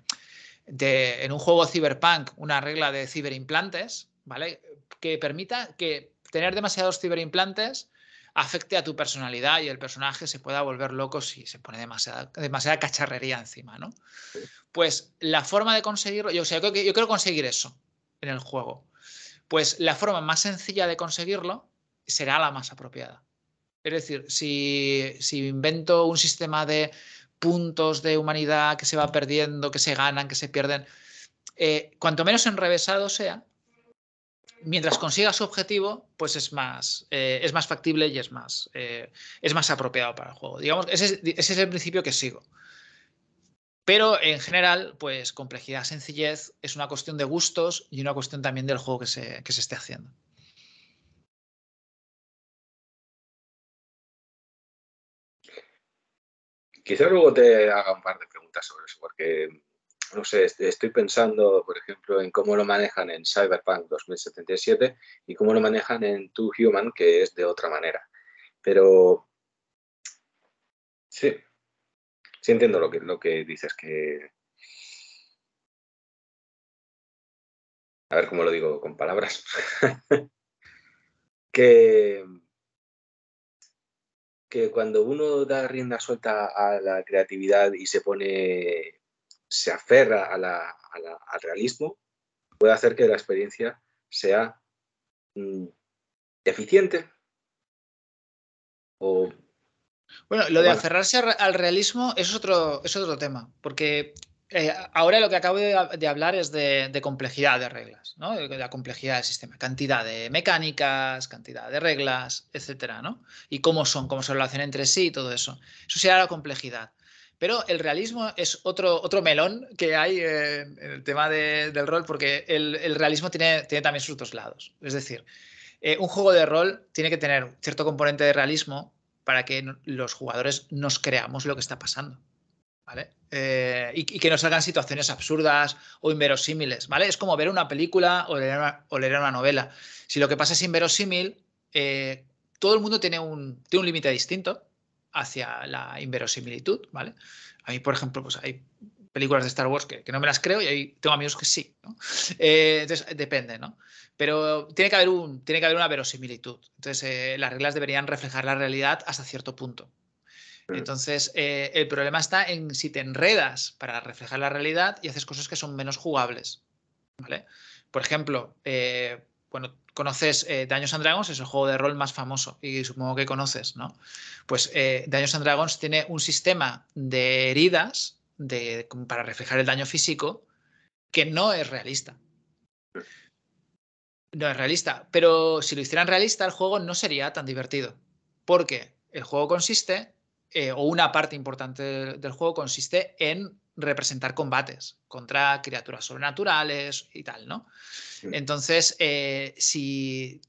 de en un juego cyberpunk, una regla de ciberimplantes, ¿vale? Que permita que tener demasiados ciberimplantes afecte a tu personalidad y el personaje se pueda volver loco si se pone demasiada, demasiada cacharrería encima, ¿no? Pues la forma de conseguirlo, yo, sea, yo, yo quiero conseguir eso en el juego. Pues la forma más sencilla de conseguirlo será la más apropiada. Es decir, si, si invento un sistema de puntos de humanidad que se va perdiendo, que se ganan, que se pierden, eh, cuanto menos enrevesado sea, mientras consiga su objetivo, pues es más, eh, es más factible y es más, eh, es más apropiado para el juego. Digamos, ese, es el principio que sigo. Pero en general, pues complejidad, sencillez es una cuestión de gustos y una cuestión también del juego que se, que se esté haciendo. Quizá luego te haga un par de preguntas sobre eso, porque no sé, estoy pensando, por ejemplo, en cómo lo manejan en Cyberpunk 2077 y cómo lo manejan en Two Human, que es de otra manera. Pero sí, sí entiendo lo que, lo que dices, que... A ver cómo lo digo con palabras. *laughs* que que cuando uno da rienda suelta a la creatividad y se pone se aferra al realismo, puede hacer que la experiencia sea mm, eficiente O, bueno, lo de aferrarse al realismo es otro, es otro tema, porque eh, ahora lo que acabo de, hablar es de, complejidad de reglas, ¿no? De la complejidad del sistema, cantidad de mecánicas, cantidad de reglas, etcétera, ¿no? Y cómo son, cómo se relacionan entre sí y todo eso. Eso será la complejidad. Pero el realismo es otro, otro melón que hay eh, en el tema del rol, porque el, realismo tiene, tiene, también sus dos lados. Es decir, eh, un juego de rol tiene que tener cierto componente de realismo para que los jugadores nos creamos lo que está pasando. ¿Vale? Eh, y, que no salgan situaciones absurdas o inverosímiles, ¿vale? Es como ver una película o leer una, o leer una novela. Si lo que pasa es inverosímil, todo el mundo tiene un límite distinto hacia la inverosimilitud, ¿vale? A mí, por ejemplo, pues hay películas de Star Wars que, no me las creo y ahí tengo amigos que sí, *laughs* eh, entonces, depende, ¿no? Pero tiene que haber, un, tiene que haber una verosimilitud. Entonces, eh, las reglas deberían reflejar la realidad hasta cierto punto. Mm. Entonces, eh, el problema está en si te enredas para reflejar la realidad y haces cosas que son menos jugables. ¿vale? Por ejemplo, bueno, conoces eh, Daños and Dragons, es el juego de rol más famoso y supongo que conoces, ¿no? Pues eh, Daños and Dragons tiene un sistema de heridas para reflejar el daño físico que no es realista. No es realista, pero si lo hicieran realista, el juego no sería tan divertido, porque el juego consiste, eh, o una parte importante del juego consiste en representar combates contra criaturas sobrenaturales y tal, ¿no? Entonces, eh, si,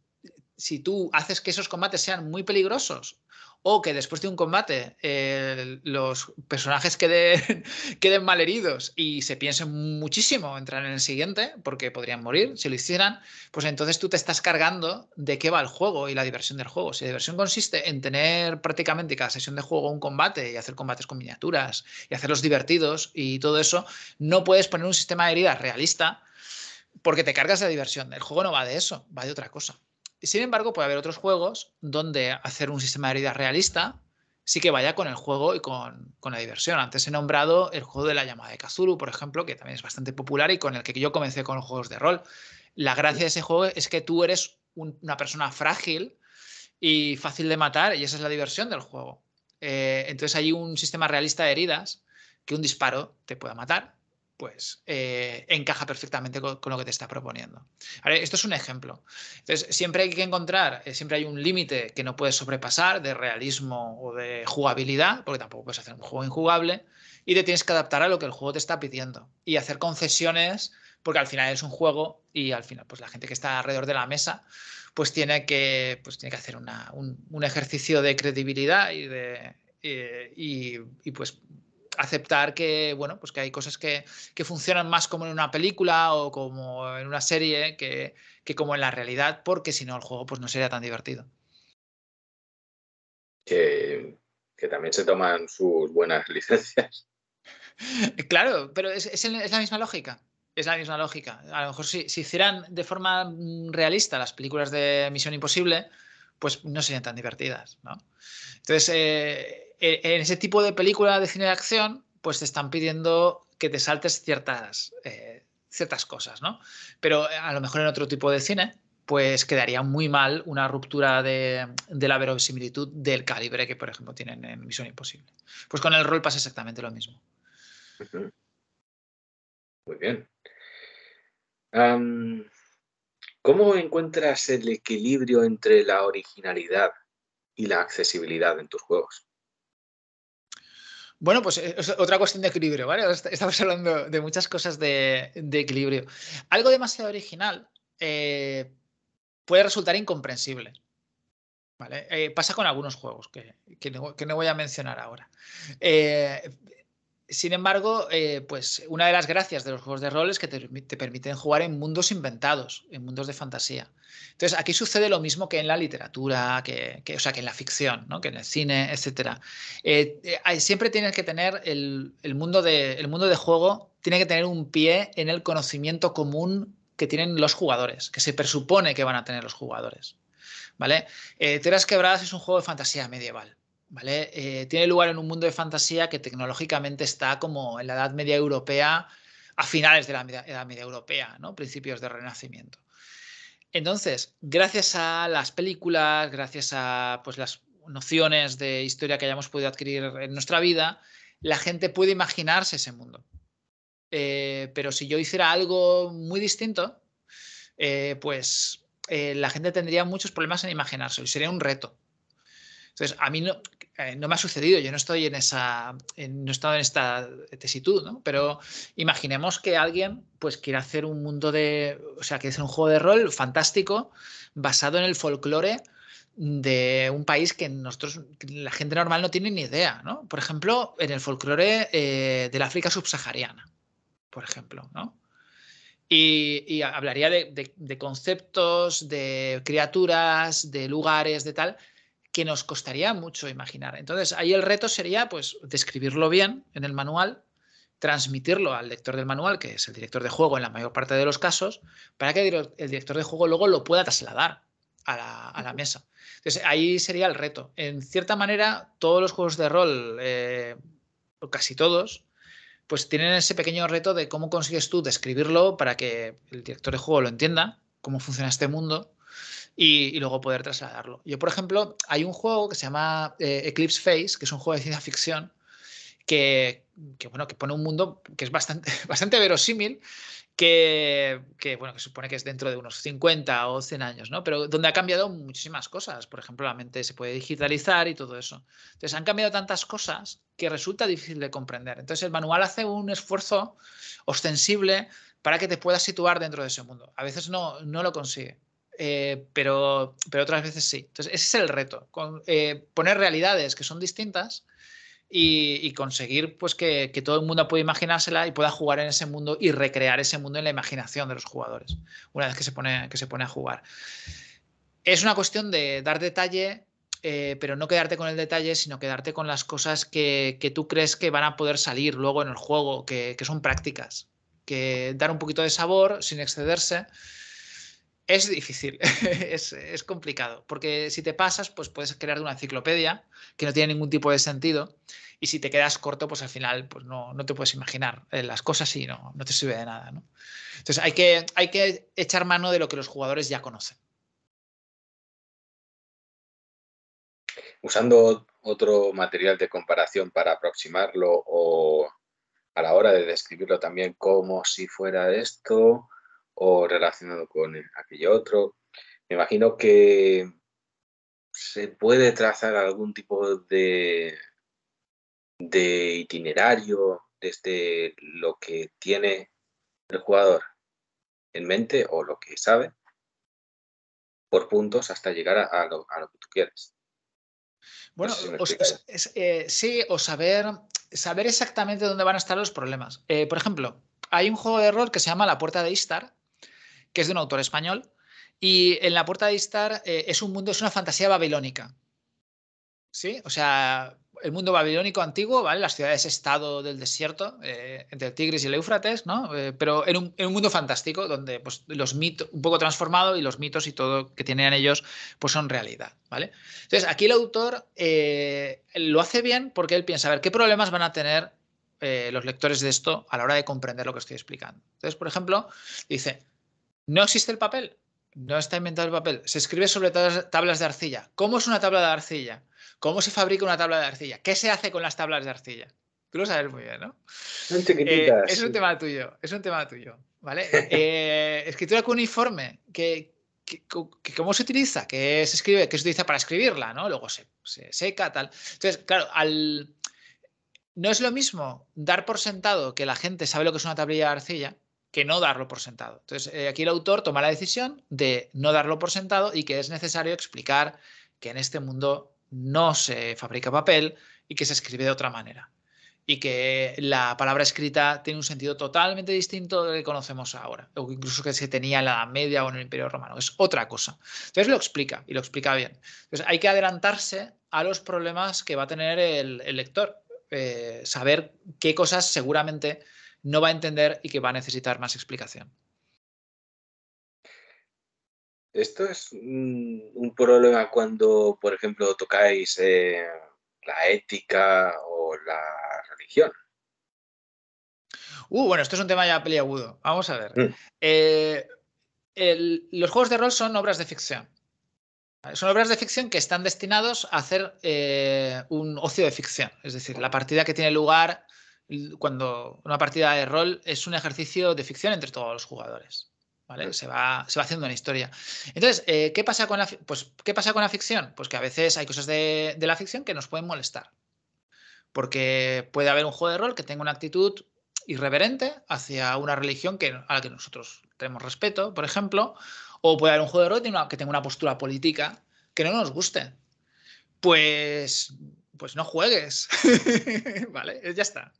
si tú haces que esos combates sean muy peligrosos o que después de un combate los personajes queden, *laughs* queden heridos y se piensen muchísimo entrar en el siguiente, porque podrían morir si lo hicieran, pues entonces tú te estás cargando de qué va el juego y la diversión del juego. Si la diversión consiste en tener prácticamente cada sesión de juego un combate y hacer combates con miniaturas y hacerlos divertidos y todo eso, no puedes poner un sistema de heridas realista porque te cargas de la diversión. El juego no va de eso, va de otra cosa. Sin embargo, puede haber otros juegos donde hacer un sistema de heridas realista sí que vaya con el juego y con, la diversión. Antes he nombrado el juego de la llamada de Kazulu, por ejemplo, que también es bastante popular y con el que yo comencé con los juegos de rol. La gracia de ese juego es que tú eres una persona frágil y fácil de matar y esa es la diversión del juego. Eh, entonces hay un sistema realista de heridas que un disparo te pueda matar pues eh, encaja perfectamente con, lo que te está proponiendo. esto es un ejemplo. Entonces, siempre hay que encontrar, eh, siempre hay un límite que no puedes sobrepasar de realismo o de jugabilidad, porque tampoco puedes hacer un juego injugable, y te tienes que adaptar a lo que el juego te está pidiendo y hacer concesiones, porque al final es un juego y al final, pues la gente que está alrededor de la mesa, pues tiene que, pues, tiene que hacer un, ejercicio de credibilidad y de... Eh, y pues aceptar que, bueno, pues que hay cosas que, funcionan más como en una película o como en una serie que, como en la realidad, porque si no el juego pues no sería tan divertido. Que, también se toman sus buenas *laughs* licencias. *laughs* claro, pero es, la misma lógica es la misma lógica. A lo mejor si, si, hicieran de forma mm, realista las películas de Misión Imposible, pues no serían tan divertidas, Entonces, eh, eh, en ese tipo de película de cine de acción, pues te están pidiendo que te saltes ciertas, eh, ciertas cosas, ¿no? Pero eh, a lo mejor en otro tipo de cine, pues quedaría muy mal una ruptura de, la verosimilitud del calibre que, por ejemplo, tienen en Misión Imposible. Pues con el rol pasa exactamente lo mismo. Muy bien. ¿Cómo encuentras el equilibrio entre la originalidad y la accesibilidad en tus juegos? Bueno, pues eh, es otra cuestión de equilibrio, ¿vale? Estamos hablando de muchas cosas de, equilibrio. Algo demasiado original eh, puede resultar incomprensible. ¿Vale? Eh, pasa con algunos juegos que, no, voy a mencionar ahora. Eh, sin embargo, eh, pues una de las gracias de los juegos de rol es que te, permiten jugar en mundos inventados, en mundos de fantasía. Entonces, aquí sucede lo mismo que en la literatura, que, o sea, que en la ficción, ¿no? que en el cine, etc. Eh, eh, siempre tienes que tener el, mundo de, mundo de juego, tiene que tener un pie en el conocimiento común que tienen los jugadores, que se presupone que van a tener los jugadores. ¿Vale? Teras Quebradas es un juego de fantasía medieval eh, tiene lugar en un mundo de fantasía que tecnológicamente está como en la Edad Media Europea, a finales de la Edad Media Europea, ¿no? Principios del Renacimiento. Entonces, gracias a las películas, gracias a pues, las nociones de historia que hayamos podido adquirir en nuestra vida, la gente puede imaginarse ese mundo. Eh, pero si yo hiciera algo muy distinto, eh, pues la gente tendría muchos problemas en imaginárselo y sería un reto. Entonces, a mí no, eh, no me ha sucedido, yo no estoy en esa, no he estado en esta tesitud, ¿no? Pero imaginemos que alguien, pues, quiere hacer un mundo de, o sea, que es un juego de rol fantástico basado en el folclore de un país que nosotros, la gente normal no tiene ni idea, ¿no? Por ejemplo, en el folclore eh, del África subsahariana, por ejemplo, ¿no? Y, hablaría de conceptos, de criaturas, de lugares, de tal, que nos costaría mucho imaginar. Entonces, ahí el reto sería pues describirlo bien en el manual, transmitirlo al lector del manual, que es el director de juego en la mayor parte de los casos, para que el director de juego luego lo pueda trasladar a la, mesa. Entonces, ahí sería el reto. En cierta manera, todos los juegos de rol, eh, o casi todos, pues tienen ese pequeño reto de cómo consigues tú describirlo para que el director de juego lo entienda, cómo funciona este mundo y, luego poder trasladarlo. Yo, por ejemplo, hay un juego que se llama eh, Eclipse Face, que es un juego de ciencia ficción que, bueno, que pone un mundo que es bastante, *laughs* bastante verosímil, que, bueno, que supone que es dentro de unos 50 o 100 años, ¿no? Pero donde ha cambiado muchísimas cosas. Por ejemplo, la mente se puede digitalizar y todo eso. Entonces, han cambiado tantas cosas que resulta difícil de comprender. Entonces, el manual hace un esfuerzo ostensible para que te puedas situar dentro de ese mundo. A veces no, no lo consigue. Eh, pero, otras veces sí. Entonces, ese es el reto, eh, poner realidades que son distintas y, conseguir pues, que, todo el mundo pueda imaginársela y pueda jugar en ese mundo y recrear ese mundo en la imaginación de los jugadores, una vez que se pone, que se pone a jugar. Es una cuestión de dar detalle, eh, pero no quedarte con el detalle, sino quedarte con las cosas que, tú crees que van a poder salir luego en el juego, que, que son prácticas, que dar un poquito de sabor sin excederse es difícil, *laughs* es, complicado, porque si te pasas, pues puedes crear una enciclopedia que no tiene ningún tipo de sentido y si te quedas corto, pues al final pues no, te puedes imaginar eh, las cosas y no, no te sirve de nada. Entonces hay que, hay que echar mano de lo que los jugadores ya conocen. Usando otro material de comparación para aproximarlo o a la hora de describirlo también como si fuera esto, o relacionado con aquello otro. Me imagino que se puede trazar algún tipo de, itinerario desde lo que tiene el jugador en mente o lo que sabe por puntos hasta llegar a, lo, que tú quieres. Bueno, eh, sí, o saber, saber exactamente dónde van a estar los problemas. Eh, por ejemplo, hay un juego de rol que se llama La Puerta de Istar, que es de un autor español. Y en la puerta de Istar eh, es un mundo, es una fantasía babilónica. ¿Sí? O sea, el mundo babilónico antiguo, ¿vale? Las ciudades-estado del desierto, eh, entre el Tigris y el Éufrates, ¿no? Eh, pero en un, en un, mundo fantástico donde pues, los mitos, un poco transformado y los mitos y todo que tenían ellos, pues son realidad, ¿vale? Entonces, aquí el autor lo hace bien porque él piensa, a ver, ¿qué problemas van a tener los lectores de esto a la hora de comprender lo que estoy explicando? Entonces, por ejemplo, dice, no existe el papel, no está inventado el papel. Se escribe sobre tablas de arcilla. ¿Cómo es una tabla de arcilla? ¿Cómo se fabrica una tabla de arcilla? ¿Qué se hace con las tablas de arcilla? Tú lo sabes muy bien, ¿no? Eh, es un tema tuyo, es un tema tuyo, ¿vale? Eh, escritura con que, que, ¿cómo se utiliza? que se escribe? ¿Qué se utiliza para escribirla, no? Luego se, se seca, tal. Entonces, claro, al... no es lo mismo dar por sentado que la gente sabe lo que es una tablilla de arcilla que no darlo por sentado. Entonces, eh, aquí el autor toma la decisión de no darlo por sentado y que es necesario explicar que en este mundo no se fabrica papel y que se escribe de otra manera. Y que la palabra escrita tiene un sentido totalmente distinto del que conocemos ahora, o incluso que se tenía en la Media o en el Imperio Romano, es otra cosa. Entonces lo explica y lo explica bien. Entonces hay que adelantarse a los problemas que va a tener el, lector, eh, saber qué cosas seguramente no va a entender y que va a necesitar más explicación. Esto es un, problema cuando, por ejemplo, tocáis eh, la ética o la religión. Uh, bueno, esto es un tema ya peliagudo. Vamos a ver. Mm. Eh, los juegos de rol son obras de ficción. Son obras de ficción que están destinados a hacer eh, un ocio de ficción. Es decir, la partida que tiene lugar cuando una partida de rol es un ejercicio de ficción entre todos los jugadores. Se, va, se va, haciendo una historia. Entonces, eh, ¿qué, pasa con la, pues, ¿qué pasa con la ficción? Pues que a veces hay cosas de, la ficción que nos pueden molestar. Porque puede haber un juego de rol que tenga una actitud irreverente hacia una religión que, a la que nosotros tenemos respeto, por ejemplo, o puede haber un juego de rol que tenga una postura política que no nos guste. Pues pues no juegues, *laughs* ¿vale? Eh, ya está.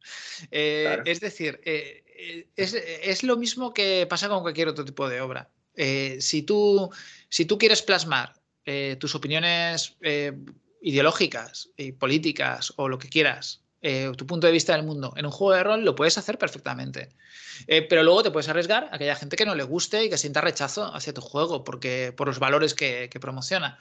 Eh, es decir, eh, es, lo mismo que pasa con cualquier otro tipo de obra. tú, si tú quieres plasmar tus opiniones ideológicas y políticas o lo que quieras eh, tu punto de vista del mundo en un juego de rol, lo puedes hacer perfectamente. Eh, pero luego te puedes arriesgar a que haya gente que no le guste y que sienta rechazo hacia tu juego porque, por los valores que, promociona.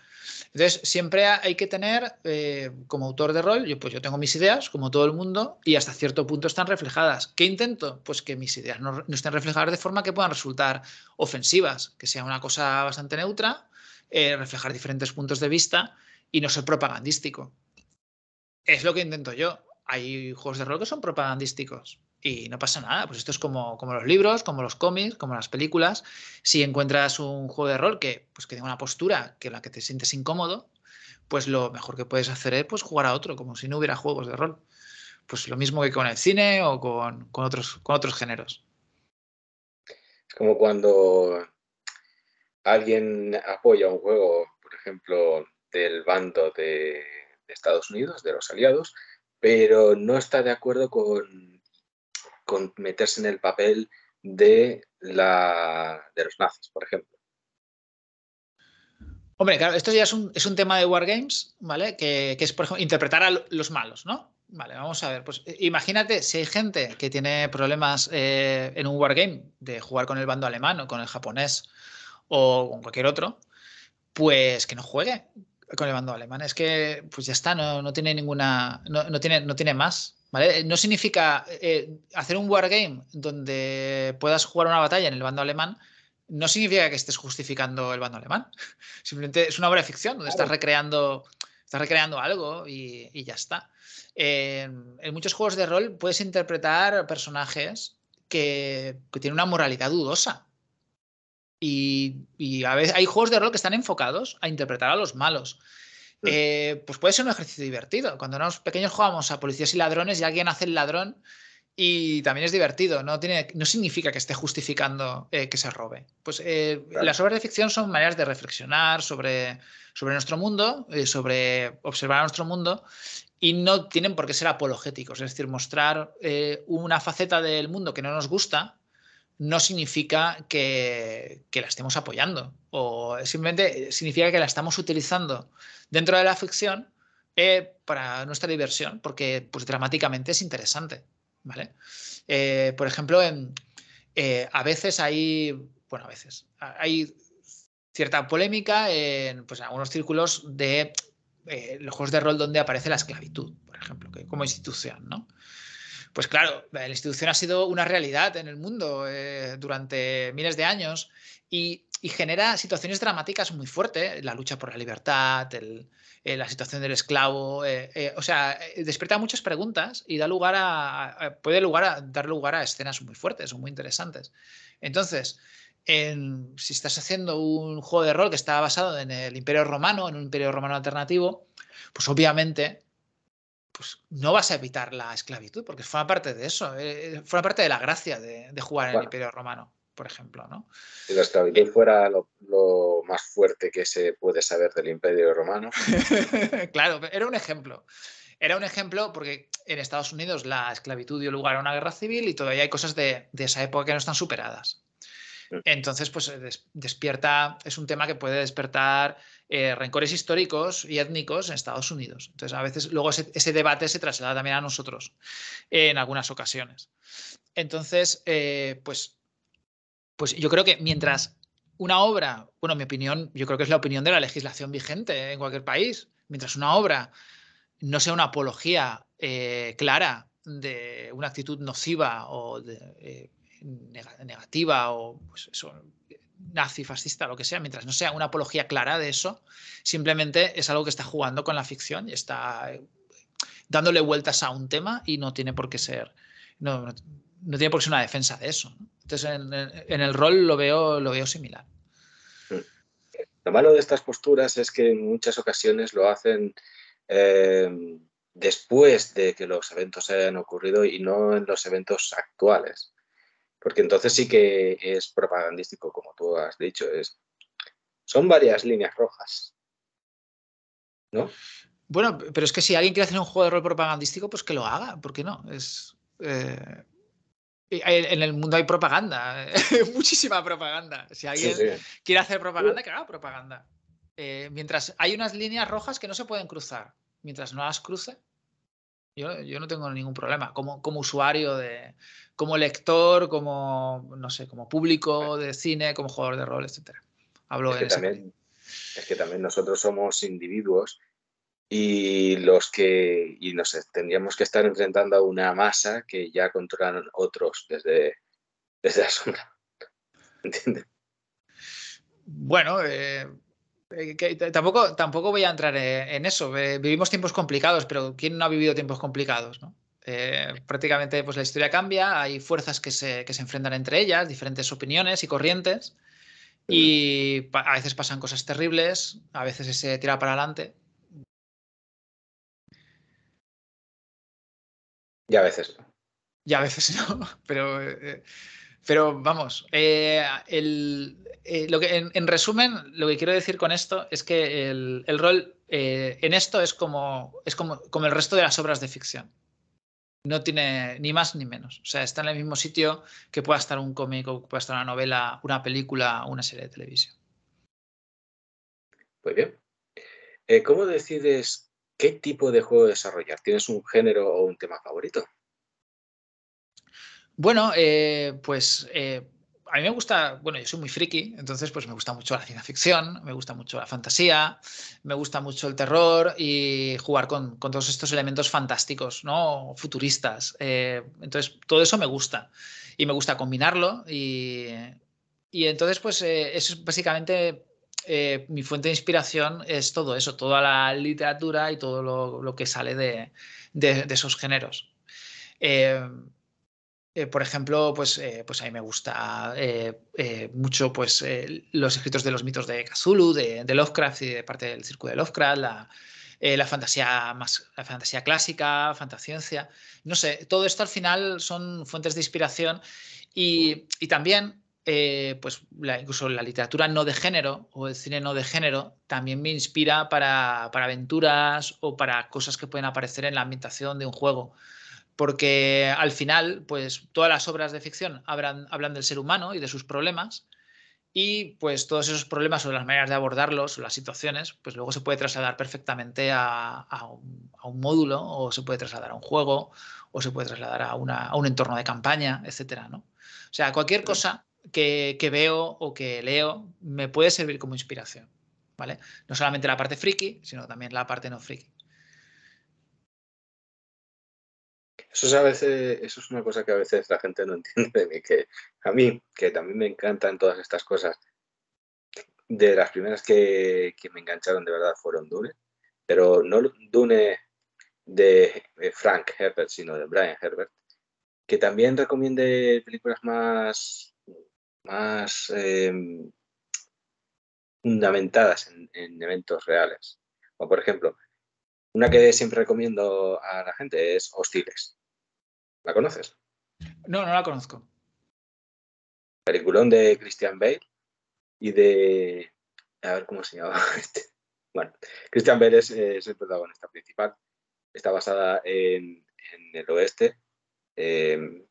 Entonces, siempre hay que tener, eh, como autor de rol, yo, pues yo tengo mis ideas, como todo el mundo, y hasta cierto punto están reflejadas. ¿Qué intento? Pues que mis ideas no estén reflejadas de forma que puedan resultar ofensivas, que sea una cosa bastante neutra, reflejar diferentes puntos de vista y no ser propagandístico. Es lo que intento yo hay juegos de rol que son propagandísticos y no pasa nada. Pues esto es como, los libros, como los cómics, como las películas. Si encuentras un juego de rol que, pues, que tenga una postura que en la que te sientes incómodo, pues lo mejor que puedes hacer es pues, jugar a otro, como si no hubiera juegos de rol. Pues lo mismo que con el cine o con, otros, con otros géneros. Es como cuando alguien apoya un juego, por ejemplo, del bando de, de Estados Unidos, de los aliados, pero no está de acuerdo con, con meterse en el papel de, los nazis, por ejemplo. Hombre, claro, esto ya es un, tema de Wargames, ¿vale? Que, es, por ejemplo, interpretar a los malos, ¿no? Vale, vamos a ver. Pues eh, imagínate si hay gente que tiene problemas eh, en un Wargame de jugar con el bando alemán o con el japonés o con cualquier otro, pues que no juegue, con el bando alemán. Es que pues ya está, no, tiene ninguna. No, tiene, no tiene más. Eh, no significa eh, hacer un wargame donde puedas jugar una batalla en el bando alemán. No significa que estés justificando el bando alemán. *laughs* Simplemente es una obra de ficción donde estás recreando. Estás recreando algo y, ya está. en muchos juegos de rol puedes interpretar personajes que, que tienen una moralidad dudosa y, a veces hay juegos de rol que están enfocados a interpretar a los malos. Hmm. Eh, pues puede ser un ejercicio divertido. Cuando éramos pequeños jugábamos a policías y ladrones y alguien hace el ladrón y también es divertido. No, tiene, no significa que esté justificando eh, que se robe. Pues eh, las obras de ficción son maneras de reflexionar sobre, sobre nuestro mundo, sobre observar a nuestro mundo y no tienen por qué ser apologéticos. Es decir, mostrar una faceta del mundo que no nos gusta no significa que, la estemos apoyando o simplemente significa que la estamos utilizando dentro de la ficción eh, para nuestra diversión, porque pues, dramáticamente es interesante. ¿vale? Eh, por ejemplo, en, eh, a veces hay, bueno, a veces hay cierta polémica en pues, algunos círculos de los juegos de rol donde aparece la esclavitud, por ejemplo, que, como institución. ¿no? Pues claro, la institución ha sido una realidad en el mundo eh, durante miles de años y, genera situaciones dramáticas muy fuertes, la lucha por la libertad, eh, la situación del esclavo, eh, o sea, despierta muchas preguntas y da lugar a, puede dar lugar a escenas muy fuertes o muy interesantes. Entonces, si estás haciendo un juego de rol que está basado en el Imperio Romano, en un Imperio Romano alternativo, pues obviamente pues no vas a evitar la esclavitud, porque una parte de eso, eh, fue una parte de la gracia de, jugar en el Imperio Romano, por ejemplo. ¿no? Si la esclavitud eh fuera lo, más fuerte que se puede saber del Imperio Romano. *laughs* claro, era un ejemplo. Era un ejemplo porque en Estados Unidos la esclavitud dio lugar a una guerra civil y todavía hay cosas de, de esa época que no están superadas. Mm. Entonces, pues eh, despierta, es un tema que puede despertar eh, rencores históricos y étnicos en Estados Unidos. Entonces, a veces luego ese, debate se traslada también a nosotros eh, en algunas ocasiones. Entonces, eh, pues, pues yo creo que mientras una obra, bueno, mi opinión, yo creo que es la opinión de la legislación vigente en cualquier país, mientras una obra no sea una apología clara de una actitud nociva o negativa o pues eso, nazi, fascista, lo que sea, mientras no sea una apología clara de eso, simplemente es algo que está jugando con la ficción y está eh, dándole vueltas a un tema y no tiene por qué ser, no, tiene por qué ser una defensa de eso. Entonces, en, el rol lo veo, lo veo similar. Hmm. Lo malo de estas posturas es que en muchas ocasiones lo hacen eh, después de que los eventos hayan ocurrido y no en los eventos actuales porque entonces sí que es propagandístico, como tú has dicho. son varias líneas rojas. ¿No? Bueno, pero es que si alguien quiere hacer un juego de rol propagandístico, pues que lo haga, ¿por qué no? Es. Eh, en el mundo hay propaganda, *laughs* muchísima propaganda. Si alguien quiere hacer propaganda, que haga propaganda. Eh, mientras hay unas líneas rojas que no se pueden cruzar. Mientras no las cruce, yo, no tengo ningún problema como, como usuario, de, como lector, como, no sé, como público de cine, como jugador de rol, etc. Hablo es que, también, es que también nosotros somos individuos y los que y nos tendríamos que estar enfrentando a una masa que ya controlan otros desde, desde la sombra. *laughs* ¿Entiendes? Bueno, eh, eh, tampoco, tampoco voy a entrar e, en eso. Eh, vivimos tiempos complicados, pero ¿quién no ha vivido tiempos complicados? Eh, prácticamente pues, la historia cambia, hay fuerzas que se, que se enfrentan entre ellas, diferentes opiniones y corrientes, y a veces pasan cosas terribles, a veces se tira para adelante. Y a veces no. Y a veces *laughs* no, pero... Pero vamos, eh, eh, lo que, en, resumen, lo que quiero decir con esto es que el, rol eh, en esto es, como, es como, el resto de las obras de ficción. No tiene ni más ni menos. O sea, está en el mismo sitio que pueda estar un cómic, o pueda estar una novela, una película, o una serie de televisión. Muy bien. ¿Cómo decides qué tipo de juego desarrollar? ¿Tienes un género o un tema favorito? Bueno, eh, pues eh, a mí me gusta, bueno, yo soy muy friki, entonces pues me gusta mucho la ciencia ficción, me gusta mucho la fantasía, me gusta mucho el terror y jugar con, todos estos elementos fantásticos, ¿no? Futuristas. Eh, entonces, todo eso me gusta y me gusta combinarlo y, y entonces pues eso es básicamente mi fuente de inspiración es todo eso, toda la literatura y todo lo, que sale de, esos géneros. Eh, por ejemplo, pues, eh, pues, a mí me gusta eh, mucho pues, los escritos de los mitos de Cthulhu, de, Lovecraft y de parte del círculo de Lovecraft, la, fantasía más, la fantasía clásica, fantasciencia, no sé, todo esto al final son fuentes de inspiración y, también pues la, incluso la literatura no de género o el cine no de género también me inspira para, para aventuras o para cosas que pueden aparecer en la ambientación de un juego porque al final, pues todas las obras de ficción hablan, del ser humano y de sus problemas, y pues todos esos problemas o las maneras de abordarlos o las situaciones, pues luego se puede trasladar perfectamente a, un, módulo o se puede trasladar a un juego o se puede trasladar a, un entorno de campaña, etcétera, ¿no? O sea, cualquier cosa que, que, veo o que leo me puede servir como inspiración, ¿vale? No solamente la parte friki, sino también la parte no friki. Eso es a veces, eso es una cosa que a veces la gente no *laughs* entiende de mí, que a mí, que también me encantan todas estas cosas. De las primeras que, me engancharon de verdad fueron Dune, pero no Dune de Frank Herbert, sino de Brian Herbert, que también recomiende películas más, más em, fundamentadas en, en eventos reales. O por ejemplo, una que siempre recomiendo a la gente es Hostiles. ¿La conoces? No, no la conozco. Peliculón de Christian Bale y de. A ver cómo se llama *laughs* este. Bueno, Christian Bale eh, es, el protagonista principal. Está basada en, el oeste, em,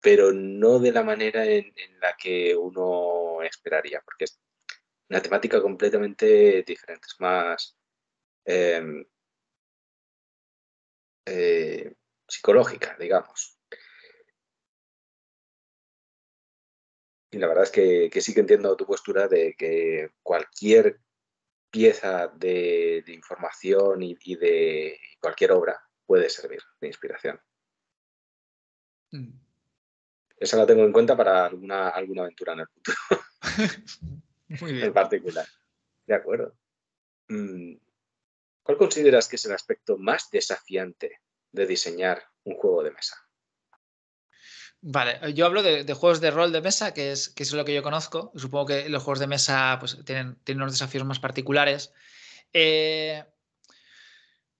pero no de la manera en, la que uno esperaría, porque es una temática completamente diferente. Es más. Em, eh, psicológica, digamos. Y la verdad es que, sí que entiendo tu postura de que cualquier pieza de, información y, de cualquier obra puede servir de inspiración. Mm. Esa la tengo en cuenta para alguna, alguna aventura en el futuro. *laughs* Muy bien. En particular. De acuerdo. Mm. ¿Cuál consideras que es el aspecto más desafiante de diseñar un juego de mesa. Vale, eh, yo hablo de, juegos de rol de mesa, que es, que es lo que yo conozco. Supongo que los juegos de mesa pues, tienen, tienen unos desafíos más particulares. Eh,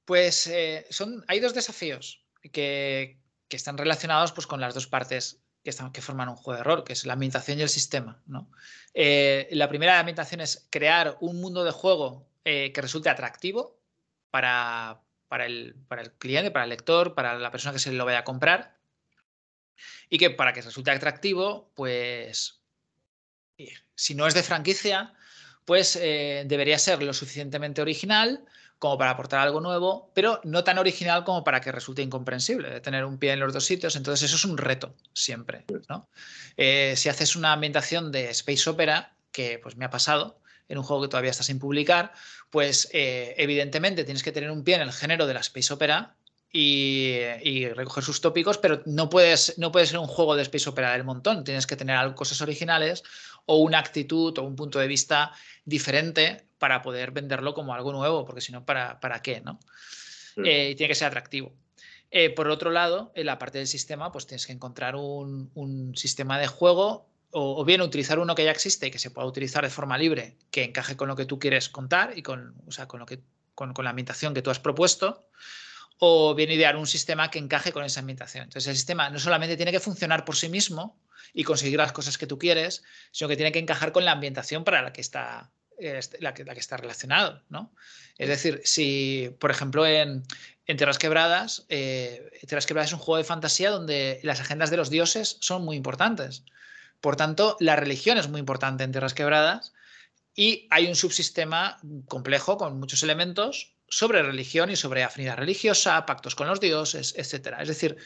pues eh, son, hay dos desafíos que, que están relacionados pues, con las dos partes que, están, que, forman un juego de rol, que es la ambientación y el sistema. ¿no? la primera de ambientación es crear un mundo de juego que resulte atractivo para, para el, cliente, para el lector, para la persona que se lo vaya a comprar. Y que para que resulte atractivo, pues eh, si no es de franquicia, pues eh, debería ser lo suficientemente original como para aportar algo nuevo, pero no tan original como para que resulte incomprensible, de tener un pie en los dos sitios. Entonces, eso es un reto siempre. Eh, si haces una ambientación de space opera, que pues me ha pasado, en un juego que todavía está sin publicar, pues eh, evidentemente tienes que tener un pie en el género de la space opera y, recoger sus tópicos, pero no puedes, no ser un juego de space opera del montón. Tienes que tener algo, cosas originales o una actitud o un punto de vista diferente para poder venderlo como algo nuevo, porque si no, ¿para, ¿para qué? ¿no? Eh, tiene que ser atractivo. Eh, por otro lado, en la parte del sistema, pues tienes que encontrar un, un sistema de juego o, bien utilizar uno que ya existe y que se pueda utilizar de forma libre, que encaje con lo que tú quieres contar y con, lo que, con, la ambientación que tú has propuesto, o bien idear un sistema que encaje con esa ambientación. Entonces el sistema no solamente tiene que funcionar por sí mismo y conseguir las cosas que tú quieres, sino que tiene que encajar con la ambientación para la que está, este, la que, está relacionado. Es decir, si, por ejemplo, en, en Quebradas, eh, Quebradas es un juego de fantasía donde las agendas de los dioses son muy importantes. Por tanto, la religión es muy importante en Tierras Quebradas y hay un subsistema complejo con muchos elementos sobre religión y sobre afinidad religiosa, pactos con los dioses, etc. Es decir,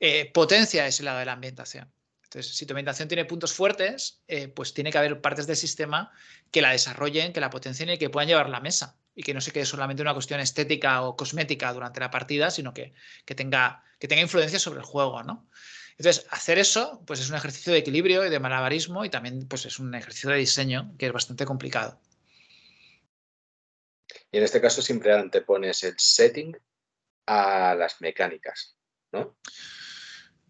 eh, potencia ese lado de la ambientación. Entonces, si tu ambientación tiene puntos fuertes, eh, pues tiene que haber partes del sistema que la desarrollen, que la potencien y que puedan llevar la mesa. Y que no se quede solamente una cuestión estética o cosmética durante la partida, sino que, tenga, que tenga influencia sobre el juego, ¿no? Entonces, hacer eso, pues es un ejercicio de equilibrio y de malabarismo y también pues es un ejercicio de diseño que es bastante complicado. Y en este caso siempre pones el setting a las mecánicas, ¿no?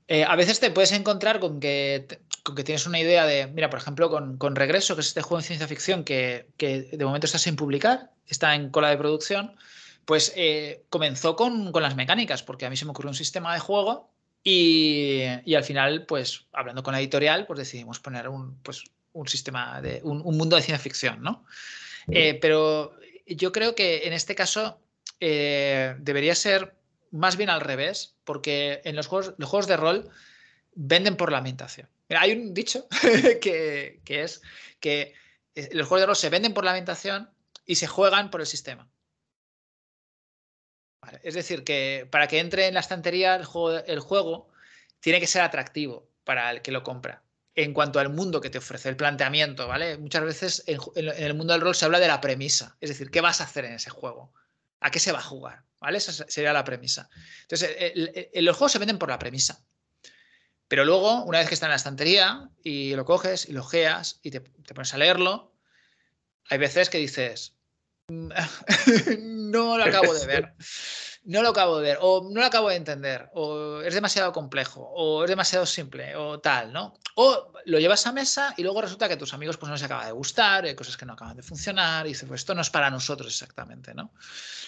Eh, a veces te puedes encontrar con que, con que, tienes una idea de, mira, por ejemplo, con, Regreso, que es este juego de ciencia ficción que, de momento está sin publicar, está en cola de producción, pues eh, comenzó con, con, las mecánicas, porque a mí se me ocurrió un sistema de juego y, al final, pues hablando con la editorial, pues decidimos poner un, pues, un sistema, de, un, mundo de ciencia ficción, ¿no? Eh, pero yo creo que en este caso eh, debería ser más bien al revés, porque en los juegos, de rol venden por la ambientación. hay un dicho *laughs* que, que, es que eh, los juegos de rol se venden por la ambientación y se juegan por el sistema. Es decir, que para que entre en la estantería el juego, tiene que ser atractivo para el que lo compra. En cuanto al mundo que te ofrece, el planteamiento, ¿vale? Muchas veces en, el mundo del rol se habla de la premisa, es decir, ¿qué vas a hacer en ese juego? ¿A qué se va a jugar? ¿Vale? Esa sería la premisa. Entonces, los juegos se venden por la premisa. Pero luego, una vez que está en la estantería y lo coges y lo geas y te, te pones a leerlo, hay veces que dices, mm, *laughs* no lo acabo de ver. *laughs* No lo acabo de ver, o no lo acabo de entender, o es demasiado complejo, o es demasiado simple, o tal, ¿no? O lo llevas a mesa y luego resulta que a tus amigos pues, no les acaba de gustar, hay cosas que no acaban de funcionar, y dices, pues esto no es para nosotros exactamente, ¿no?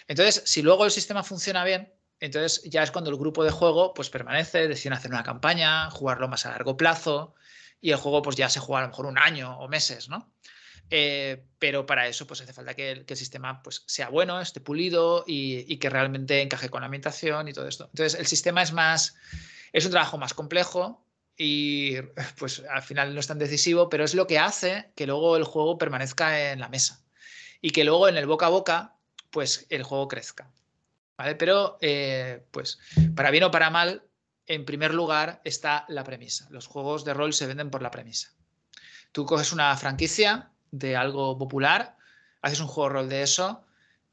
Entonces, si luego el sistema funciona bien, entonces ya es cuando el grupo de juego pues permanece, deciden hacer una campaña, jugarlo más a largo plazo, y el juego pues ya se juega a lo mejor un año o meses, ¿no? Eh, pero para eso pues hace falta que el, sistema pues, sea bueno, esté pulido y, que realmente encaje con la ambientación y todo esto. Entonces el sistema es más, es un trabajo más complejo y *laughs* pues al final no es tan decisivo, pero es lo que hace que luego el juego permanezca en la mesa y que luego en el boca a boca pues el juego crezca. Pero eh, pues para bien o para mal, en primer lugar está la premisa. Los juegos de rol se venden por la premisa. Tú coges una franquicia de algo popular, haces un juego rol de eso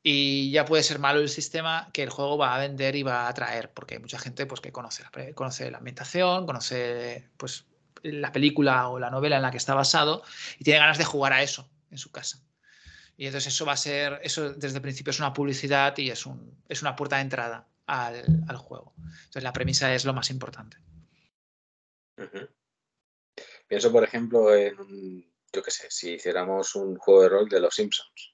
y ya puede ser malo el sistema que el juego va a vender y va a atraer, porque hay mucha gente pues, que conoce la, conoce la ambientación, conoce pues, la película o la novela en la que está basado y tiene ganas de jugar a eso en su casa. Y entonces eso va a ser, eso desde el principio es una publicidad y es, un, es una puerta de entrada al, juego. Entonces la premisa es lo más importante. Pienso, por ejemplo, en yo qué sé, si hiciéramos un juego de rol de los Simpsons.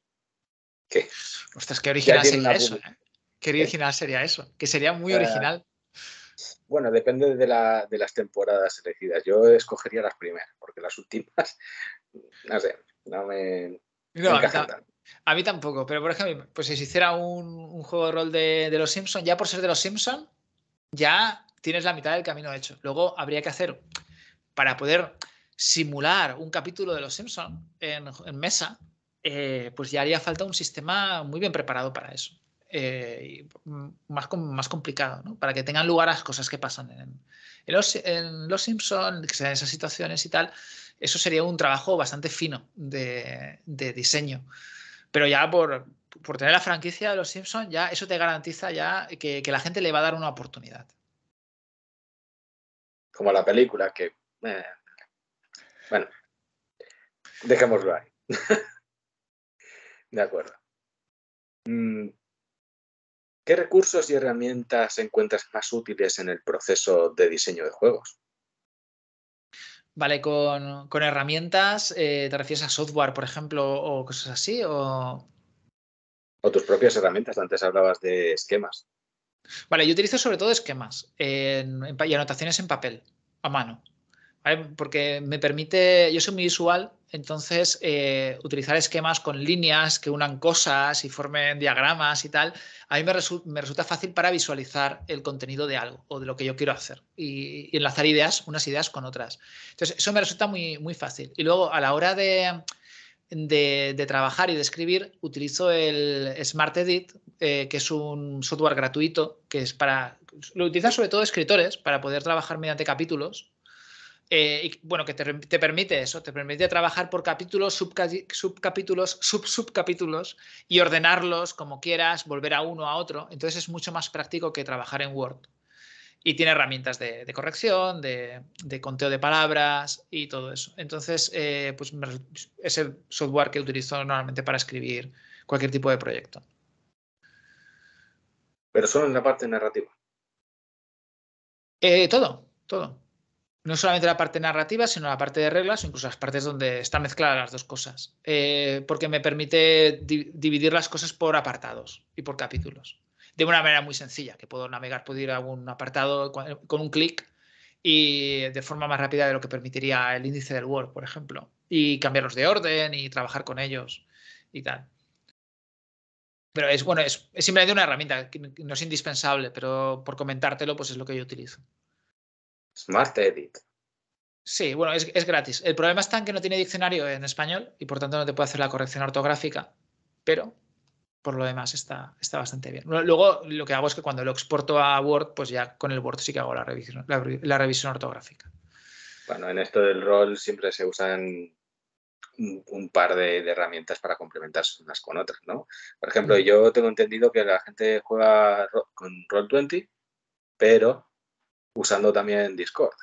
¿Qué? Ostras, qué original sería eso. ¿eh? Qué original sería eso. Que sería muy ah, original. Bueno, depende de, las temporadas elegidas. Yo escogería las primeras, porque las últimas, *laughs* no sé, no me. No, a, mí a, mí tampoco, pero por ejemplo, pues si hiciera un, juego de rol de, de los Simpsons, ya por ser de los Simpsons, ya tienes la mitad del camino hecho. Luego habría que hacer, para poder simular un capítulo de Los Simpson en, mesa, eh, pues ya haría falta un sistema muy bien preparado para eso. Eh, más, complicado, ¿no? para que tengan lugar las cosas que pasan en, los, en Simpson, que sean esas situaciones y tal, eso sería un trabajo bastante fino de, diseño. Pero ya por, tener la franquicia de los Simpson, ya eso te garantiza ya que, la gente le va a dar una oportunidad. Como la película que eh, bueno, dejémoslo ahí. de acuerdo. Mm, ¿Qué recursos y herramientas encuentras más útiles en el proceso de diseño de juegos? Vale, con, herramientas, eh, ¿te refieres a software, por ejemplo, o cosas así? O... tus propias herramientas, antes hablabas de esquemas. Vale, yo utilizo sobre todo esquemas y anotaciones en papel, a mano porque me permite, yo soy muy visual, entonces eh, utilizar esquemas con líneas que unan cosas y formen diagramas y tal, a mí me, resulta fácil para visualizar el contenido de algo o de lo que yo quiero hacer y, enlazar ideas, unas ideas con otras. Entonces, eso me resulta muy, muy fácil. Y luego, a la hora de, trabajar y de escribir, utilizo el Smart Edit, eh, que es un software gratuito que es para... Lo utilizan sobre todo escritores para poder trabajar mediante capítulos eh, y, bueno, que te, permite eso, te permite trabajar por capítulos, subcapítulos, sub-subcapítulos y ordenarlos como quieras, volver a uno a otro. Entonces es mucho más práctico que trabajar en Word. Y tiene herramientas de, corrección, de, de, conteo de palabras y todo eso. Entonces, eh, pues es el software que utilizo normalmente para escribir cualquier tipo de proyecto. Pero solo en la parte narrativa. Eh, todo, todo no solamente la parte narrativa, sino la parte de reglas o incluso las partes donde están mezcladas las dos cosas, eh, porque me permite dividir las cosas por apartados y por capítulos, de una manera muy sencilla, que puedo navegar, puedo ir a un apartado con, un clic y de forma más rápida de lo que permitiría el índice del Word, por ejemplo, y cambiarlos de orden y trabajar con ellos y tal. Pero es bueno, es, es simplemente una herramienta, no es indispensable, pero por comentártelo, pues es lo que yo utilizo. Smart Edit. Sí, bueno, es, gratis. El problema está en que no tiene diccionario en español y por tanto no te puede hacer la corrección ortográfica, pero por lo demás está, está bastante bien. Luego lo que hago es que cuando lo exporto a Word, pues ya con el Word sí que hago la revisión, la, revisión ortográfica. Bueno, en esto del rol siempre se usan un, par de, herramientas para complementarse unas con otras, ¿no? Por ejemplo, yo tengo entendido que la gente juega con Roll20, pero usando también Discord.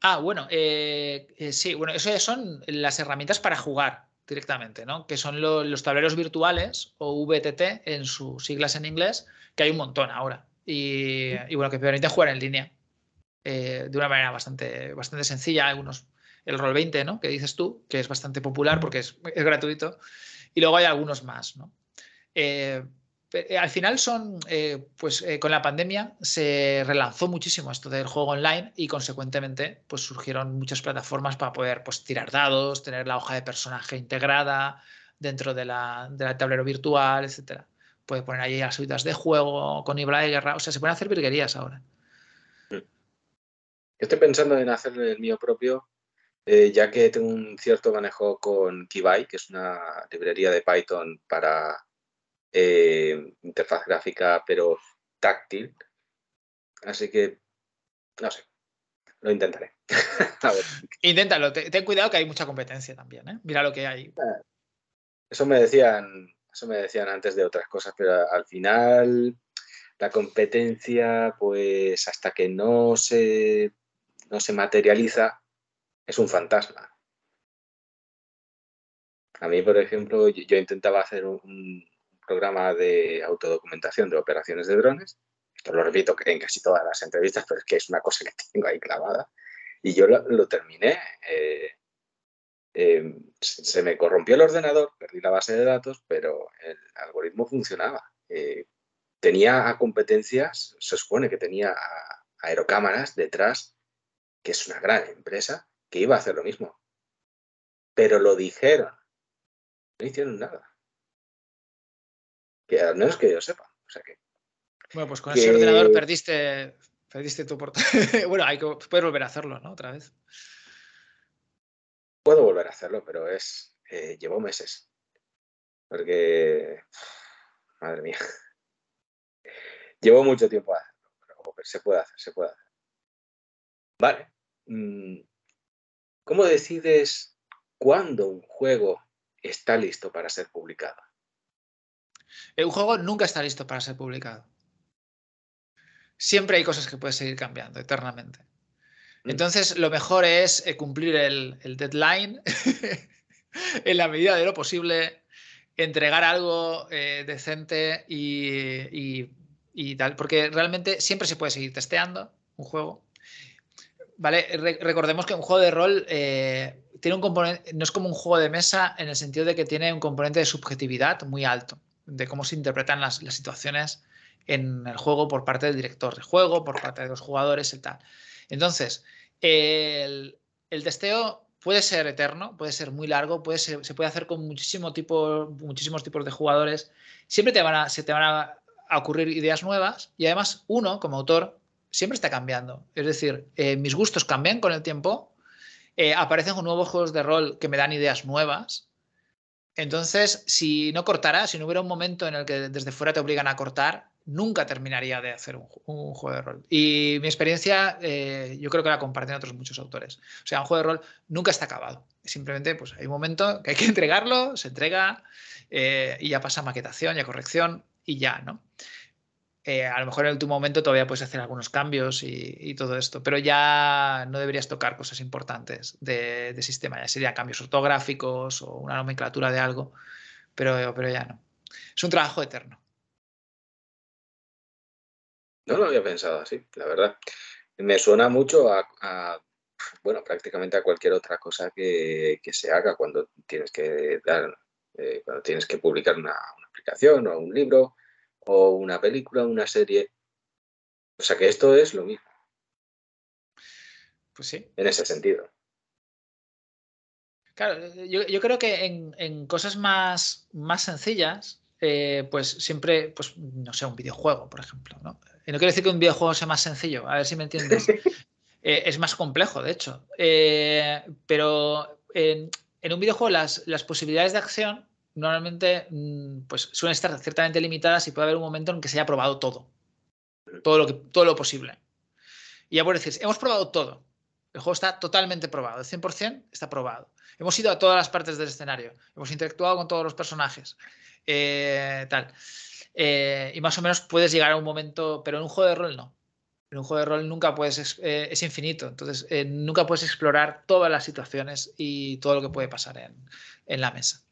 Ah, bueno, eh, eh, sí, bueno, eso son las herramientas para jugar directamente, ¿no? Que son los tableros virtuales o VTT en sus siglas en inglés, que hay un montón ahora. Y, bueno, que permiten jugar en línea eh, de una manera bastante, bastante sencilla. Algunos, el Roll 20, ¿no? Que dices tú, que es bastante popular porque es, gratuito. Y luego hay algunos más, ¿no? Eh, al final son, eh, pues eh, con la pandemia se relanzó muchísimo esto del juego online y consecuentemente pues surgieron muchas plataformas para poder pues tirar dados, tener la hoja de personaje integrada dentro de la, del tablero virtual, etcétera. Puede poner ahí las subidas de juego con Ibra guerra, o sea, se pueden hacer virguerías ahora. Mm. Yo estoy pensando en hacer el mío propio, ya que tengo un cierto manejo con Kibai, que es una librería de Python para eh, interfaz gráfica, pero táctil. Así que, no sé, lo intentaré. *laughs* a Inténtalo, ten cuidado que hay mucha competencia también, ¿eh? Mira lo que hay. Ah, eso me decían, eso me decían antes de otras cosas, pero al final la competencia, pues hasta que no se, no se materializa, es un fantasma. A mí, por ejemplo, yo, intentaba hacer un, programa de autodocumentación de operaciones de drones. Esto lo repito en casi todas las entrevistas, pero es que es una cosa que tengo ahí clavada. Y yo lo, terminé. Eh, em, se, me corrompió el ordenador, perdí la base de datos, pero el algoritmo funcionaba. Eh, tenía competencias, se supone que tenía aerocámaras detrás, que es una gran empresa, que iba a hacer lo mismo. Pero lo dijeron. No hicieron nada que al menos que yo sepa. bueno, pues con ese ordenador perdiste, perdiste tu portal. *laughs* bueno, hay que, puedes volver a hacerlo, ¿no? Otra vez. Puedo volver a hacerlo, pero es. Eh, llevo meses. Porque. Madre mía. *laughs* Llevo mucho tiempo a hacerlo, pero se puede hacer, se puede hacer. Vale. Mm, ¿Cómo decides cuándo un juego está listo para ser publicado? Eh, un juego nunca está listo para ser publicado. Siempre hay cosas que puedes seguir cambiando eternamente. Mm. Entonces, lo mejor es eh, cumplir el, deadline *laughs* en la medida de lo posible, entregar algo eh, decente y, tal, porque realmente siempre se puede seguir testeando un juego. Vale, recordemos que un juego de rol tiene un componente, no es como un juego de mesa en el sentido de que tiene un componente de subjetividad muy alto de cómo se interpretan las, situaciones en el juego por parte del director de juego, por parte de los jugadores y tal. Entonces, el, testeo puede ser eterno, puede ser muy largo, puede se puede hacer con muchísimo tipo, muchísimos tipos de jugadores. Siempre te van a, se te van a, ocurrir ideas nuevas y además uno, como autor, siempre está cambiando. Es decir, eh, mis gustos cambian con el tiempo, eh, aparecen nuevos juegos de rol que me dan ideas nuevas entonces, si no cortara, si no hubiera un momento en el que desde fuera te obligan a cortar, nunca terminaría de hacer un, juego de rol. Y mi experiencia, eh, yo creo que la comparten otros muchos autores. O sea, un juego de rol nunca está acabado. Simplemente, pues hay un momento que hay que *laughs* entregarlo, se entrega eh, y ya pasa maquetación, ya corrección y ya, ¿no? Eh, a lo mejor en el último momento todavía puedes hacer algunos cambios y, todo esto, pero ya no deberías tocar cosas importantes de, sistema, ya sería cambios ortográficos o una nomenclatura de algo, pero, pero ya no. Es un trabajo eterno. No lo había pensado así, la verdad. Me suena mucho a, bueno, prácticamente a cualquier otra cosa que, se haga cuando tienes que dar, eh, cuando tienes que publicar una aplicación o un libro o una película, una serie. O sea que esto es lo mismo. Pues sí. En ese sentido. Claro, yo, creo que en, cosas más, sencillas, eh, pues siempre, pues no sé, un videojuego, por ejemplo. ¿no? Y no quiero decir que un videojuego sea más sencillo, a ver si me entiendes. *laughs* Eh, es más complejo, de hecho. Eh, pero en, un videojuego las, las posibilidades de acción normalmente mm, pues, suelen estar ciertamente limitadas y puede haber un momento en que se haya probado todo. Todo lo, que, todo lo posible. Y ya por decir, hemos probado todo. El juego está totalmente probado, el 100% está probado. Hemos ido a todas las partes del escenario, hemos interactuado con todos los personajes, eh, tal. Eh, y más o menos puedes llegar a un momento, pero en un juego de rol no. En un juego de rol nunca puedes, eh, es infinito, entonces nunca puedes explorar todas las situaciones y todo lo que puede pasar en la mesa.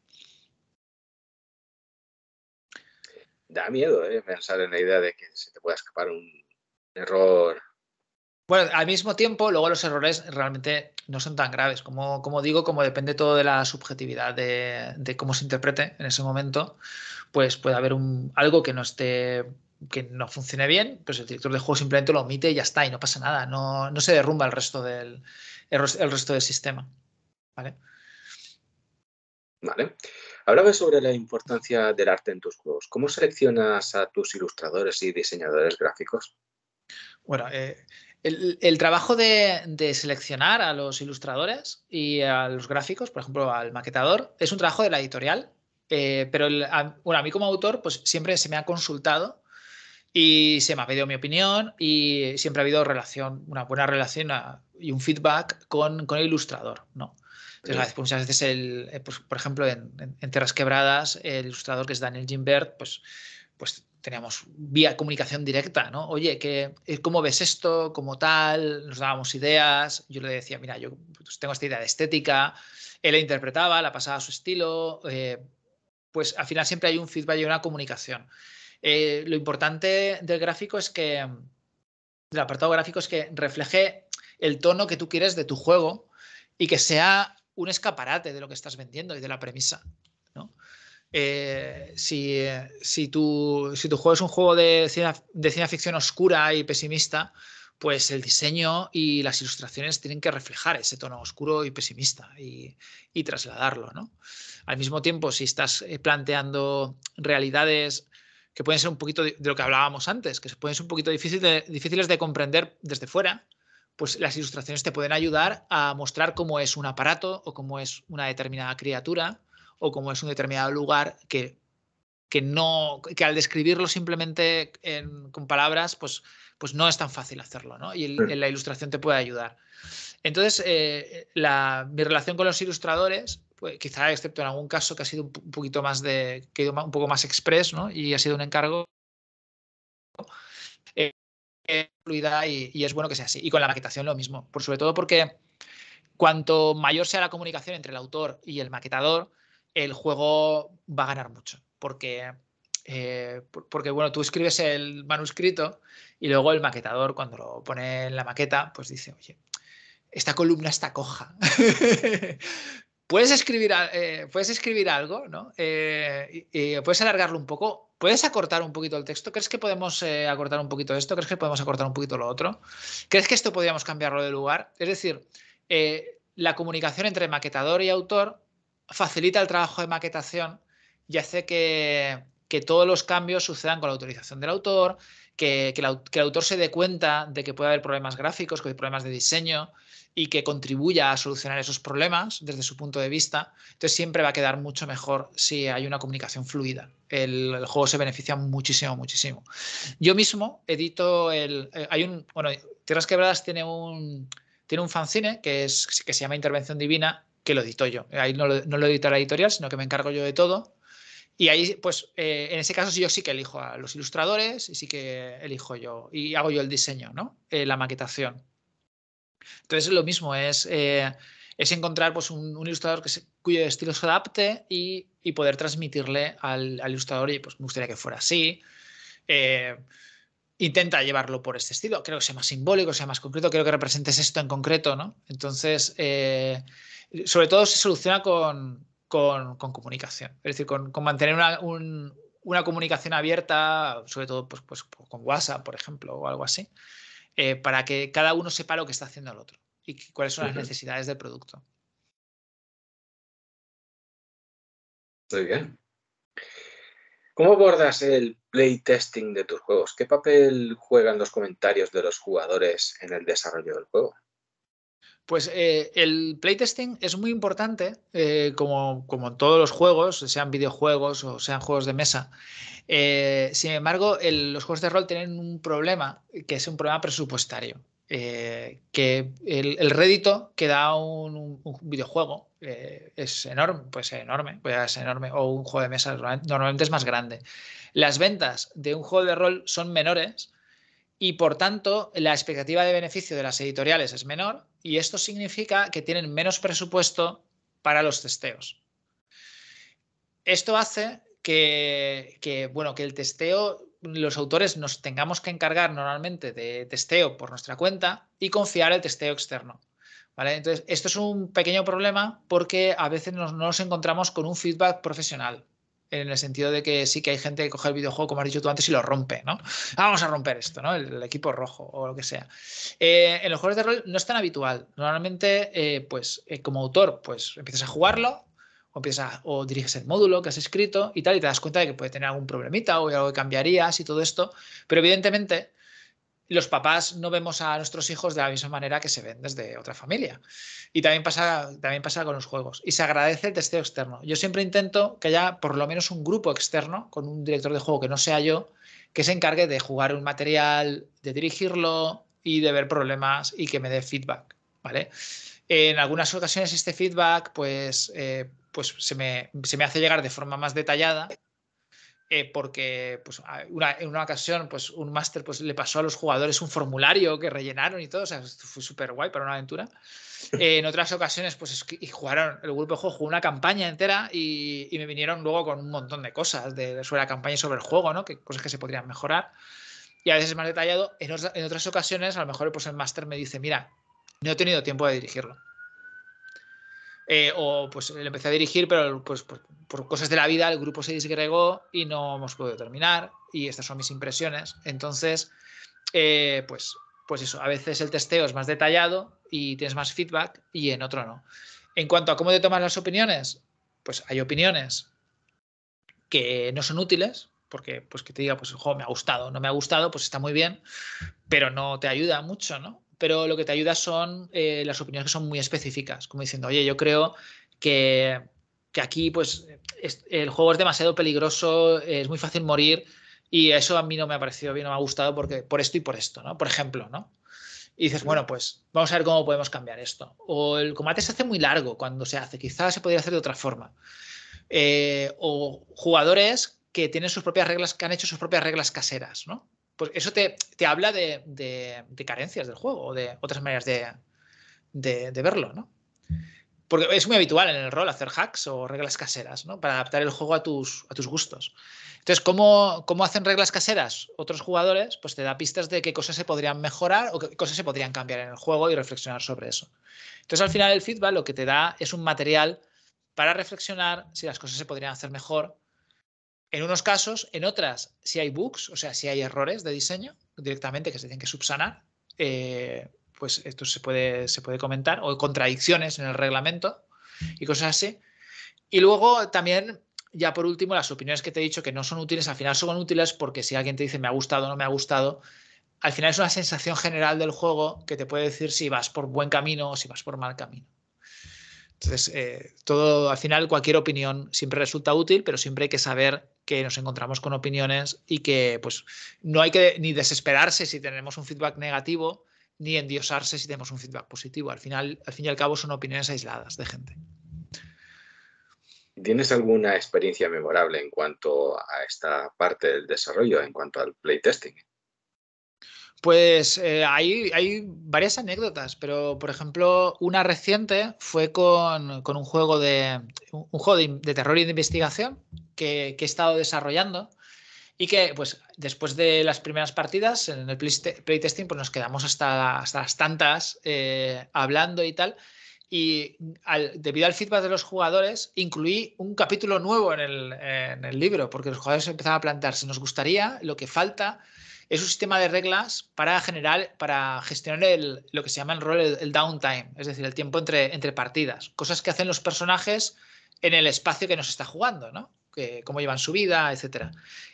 da miedo ¿eh? pensar en la idea de que se te pueda escapar un error. Bueno, al mismo tiempo, luego los errores realmente no son tan graves. Como, como digo, como depende todo de la subjetividad de, cómo se interprete en ese momento, pues puede haber un, algo que no esté que no funcione bien, pues el director de juego simplemente lo omite y ya está, y no pasa nada, no, se derrumba el resto del, el resto del sistema. ¿Vale? Vale. Hablaba sobre la importancia del arte en tus juegos. ¿Cómo seleccionas a tus ilustradores y diseñadores gráficos? Bueno, eh, el, trabajo de, seleccionar a los ilustradores y a los gráficos, por ejemplo, al maquetador, es un trabajo de la editorial. Eh, pero a, mí como autor, pues siempre se me ha consultado y se me ha pedido mi opinión y siempre ha habido relación, una buena relación y un feedback con, con el ilustrador, ¿no? muchas veces, el, eh, pues, por ejemplo, en, Terras Quebradas, el ilustrador que es Daniel Gimbert, pues, pues teníamos vía comunicación directa, ¿no? Oye, eh, ¿cómo ves esto? ¿Cómo tal? Nos dábamos ideas. Yo le decía, mira, yo pues, tengo esta idea de estética. Él la interpretaba, la pasaba a su estilo. Eh, pues al final siempre hay un feedback y una comunicación. lo importante del gráfico es que, del apartado gráfico, es que refleje el tono que tú quieres de tu juego y que sea un escaparate de lo que estás vendiendo y de la premisa. Eh, si, tu, si, juego es un juego de ciencia, ficción oscura y pesimista, pues el diseño y las ilustraciones tienen que reflejar ese tono oscuro y pesimista y, trasladarlo. Al mismo tiempo, si estás eh, planteando realidades que pueden ser un poquito de, lo que hablábamos antes, que pueden ser un poquito difíciles de comprender desde fuera, pues las ilustraciones te pueden ayudar a mostrar cómo es un aparato o cómo es una determinada criatura o cómo es un determinado lugar que, que no, que al describirlo simplemente con palabras, pues, pues no es tan fácil hacerlo, ¿no? Y la ilustración te puede ayudar. Entonces, eh, la, mi relación con los ilustradores, pues, quizá excepto en algún caso que ha sido un, poquito más de, que un poco más express, ¿no? Y ha sido un encargo fluida y, es bueno que sea así. Y con la maquetación lo mismo, por sobre todo porque cuanto mayor sea la comunicación entre el autor y el maquetador, el juego va a ganar mucho, porque eh, porque bueno, tú escribes el manuscrito y luego el maquetador cuando lo pone en la maqueta, pues dice, oye, esta columna está coja. *laughs* puedes escribir, eh, puedes escribir algo, ¿no? Eh, puedes alargarlo un poco. ¿Puedes acortar un poquito el texto? ¿Crees que podemos eh, acortar un poquito esto? ¿Crees que podemos acortar un poquito lo otro? ¿Crees que esto podríamos cambiarlo de lugar? Es decir, la comunicación entre maquetador y autor facilita el trabajo de maquetación y hace que, todos los cambios sucedan con la autorización del autor, que, que el autor se dé cuenta de que puede haber problemas gráficos, que hay problemas de diseño, y que contribuya a solucionar esos problemas desde su punto de vista. Entonces siempre va a quedar mucho mejor si hay una comunicación fluida. El, juego se beneficia muchísimo, muchísimo. Yo mismo edito el... Eh, hay un... Bueno, Tierras Quebradas tiene un, tiene un fanzine que, es, que se llama Intervención Divina, que lo edito yo. Ahí no lo, no lo edita la editorial, sino que me encargo yo de todo. Y ahí, pues, eh, en ese caso yo sí que elijo a los ilustradores y sí que elijo yo y hago yo el diseño, ¿no? Eh, la maquetación. Entonces, lo mismo es, eh, es encontrar pues, un, ilustrador que cuyo estilo se adapte y, y poder transmitirle al, al ilustrador, y pues me gustaría que fuera así. Eh, intenta llevarlo por este estilo. Creo que sea más simbólico, sea más concreto, creo que representes esto en concreto, ¿no? Entonces, eh, sobre todo se soluciona con, con, comunicación, es decir, con, con mantener una, una, comunicación abierta, sobre todo pues, pues, con WhatsApp, por ejemplo, o algo así. Eh, para que cada uno sepa lo que está haciendo el otro y cuáles son las necesidades del producto. Muy bien. ¿Cómo abordas el playtesting de tus juegos? ¿Qué papel juegan los comentarios de los jugadores en el desarrollo del juego? Pues eh, el playtesting es muy importante, eh, como, en todos los juegos, sean videojuegos o sean juegos de mesa. Eh, sin embargo, los juegos de rol tienen un problema, que es un problema presupuestario. que el, rédito que da un, videojuego es enorme, pues enorme, pues es enorme, o un juego de mesa normalmente es más grande. Las ventas de un juego de rol son menores y por tanto la expectativa de beneficio de las editoriales es menor y esto significa que tienen menos presupuesto para los testeos. Esto hace que, bueno, que el testeo, los autores nos tengamos que encargar normalmente de testeo por nuestra cuenta y confiar el testeo externo. ¿Vale? Entonces, esto es un pequeño problema porque a veces nos, nos encontramos con un feedback profesional en el sentido de que sí que hay gente que coge el videojuego, como has dicho tú antes, y lo rompe, ¿no? Ah, vamos a romper esto, ¿no? El, equipo rojo o lo que sea. Eh, en los juegos de rol no es tan habitual. Normalmente, eh, pues, eh, como autor, pues empiezas a jugarlo, o, empiezas o diriges el módulo que has escrito y tal, y te das cuenta de que puede tener algún problemita o algo que cambiarías y todo esto. Pero evidentemente, los papás no vemos a nuestros hijos de la misma manera que se ven desde otra familia. Y también pasa, también pasa con los juegos. Y se agradece el testeo externo. Yo siempre intento que haya por lo menos un grupo externo con un director de juego que no sea yo, que se encargue de jugar un material, de dirigirlo y de ver problemas y que me dé feedback. ¿vale? En algunas ocasiones este feedback pues, eh, pues se, me, se me hace llegar de forma más detallada eh, porque pues, en una ocasión pues, un máster pues, le pasó a los jugadores un formulario que rellenaron y todo, o sea, fue súper guay para una aventura. *laughs* Eh, en otras ocasiones, pues jugaron, el grupo de juego jugó una campaña entera y, me vinieron luego con un montón de cosas de, sobre la campaña y sobre el juego, ¿no? Que, cosas que se podrían mejorar. Y a veces más detallado. En, otras ocasiones, a lo mejor pues, el máster me dice, mira, no he tenido tiempo de dirigirlo eh, o pues le empecé a dirigir, pero pues, por, cosas de la vida el grupo se disgregó y no hemos podido terminar. Y estas son mis impresiones. Entonces, eh, pues, pues eso, a veces el testeo es más detallado y tienes más feedback y en otro no. En cuanto a cómo te tomas las opiniones, pues hay opiniones que no son útiles, porque pues que te diga, pues el me ha gustado, no me ha gustado, pues está muy bien, pero no te ayuda mucho, ¿no? pero lo que te ayuda son eh, las opiniones que son muy específicas, como diciendo, oye, yo creo que, aquí pues el juego es demasiado peligroso, es muy fácil morir y eso a mí no me ha parecido bien, no me ha gustado porque por esto y por esto, ¿no? Por ejemplo, ¿no? Y dices, bueno, pues vamos a ver cómo podemos cambiar esto. O el combate se hace muy largo cuando se hace, quizás se podría hacer de otra forma. Eh, o jugadores que tienen sus propias reglas, que han hecho sus propias reglas caseras, ¿no? pues eso te, te habla de, de, carencias del juego o de otras maneras de, de, verlo, ¿no? Porque es muy habitual en el rol hacer hacks o reglas caseras, ¿no? Para adaptar el juego a tus, a tus gustos. Entonces, ¿cómo, ¿cómo, hacen reglas caseras otros jugadores? Pues te da pistas de qué cosas se podrían mejorar o qué cosas se podrían cambiar en el juego y reflexionar sobre eso. Entonces, al final, el feedback lo que te da es un material para reflexionar si las cosas se podrían hacer mejor en unos casos, en otras, si hay bugs, o sea, si hay errores de diseño directamente que se tienen que subsanar, eh, pues esto se puede, se puede comentar, o contradicciones en el reglamento y cosas así. Y luego también, ya por último, las opiniones que te he dicho que no son útiles, al final son útiles porque si alguien te dice me ha gustado o no me ha gustado, al final es una sensación general del juego que te puede decir si vas por buen camino o si vas por mal camino. Entonces, eh, todo, al final, cualquier opinión siempre resulta útil, pero siempre hay que saber que nos encontramos con opiniones y que pues no hay que ni desesperarse si tenemos un feedback negativo, ni endiosarse si tenemos un feedback positivo. Al final, al fin y al cabo, son opiniones aisladas de gente. ¿Tienes alguna experiencia memorable en cuanto a esta parte del desarrollo, en cuanto al playtesting? Pues eh, hay, hay, varias anécdotas, pero por ejemplo, una reciente fue con, con un juego de un juego de, terror y de investigación que, he estado desarrollando y que pues después de las primeras partidas en el playtesting pues nos quedamos hasta, hasta las tantas eh, hablando y tal y debido al feedback de los jugadores, incluí un capítulo nuevo en el, en el, libro, porque los jugadores empezaban a plantearse, nos gustaría, lo que falta, es un sistema de reglas para generar, para gestionar lo que se llama el rol el, downtime, es decir, el tiempo entre, entre partidas, cosas que hacen los personajes en el espacio que nos está jugando, ¿no? Que, cómo llevan su vida, etc.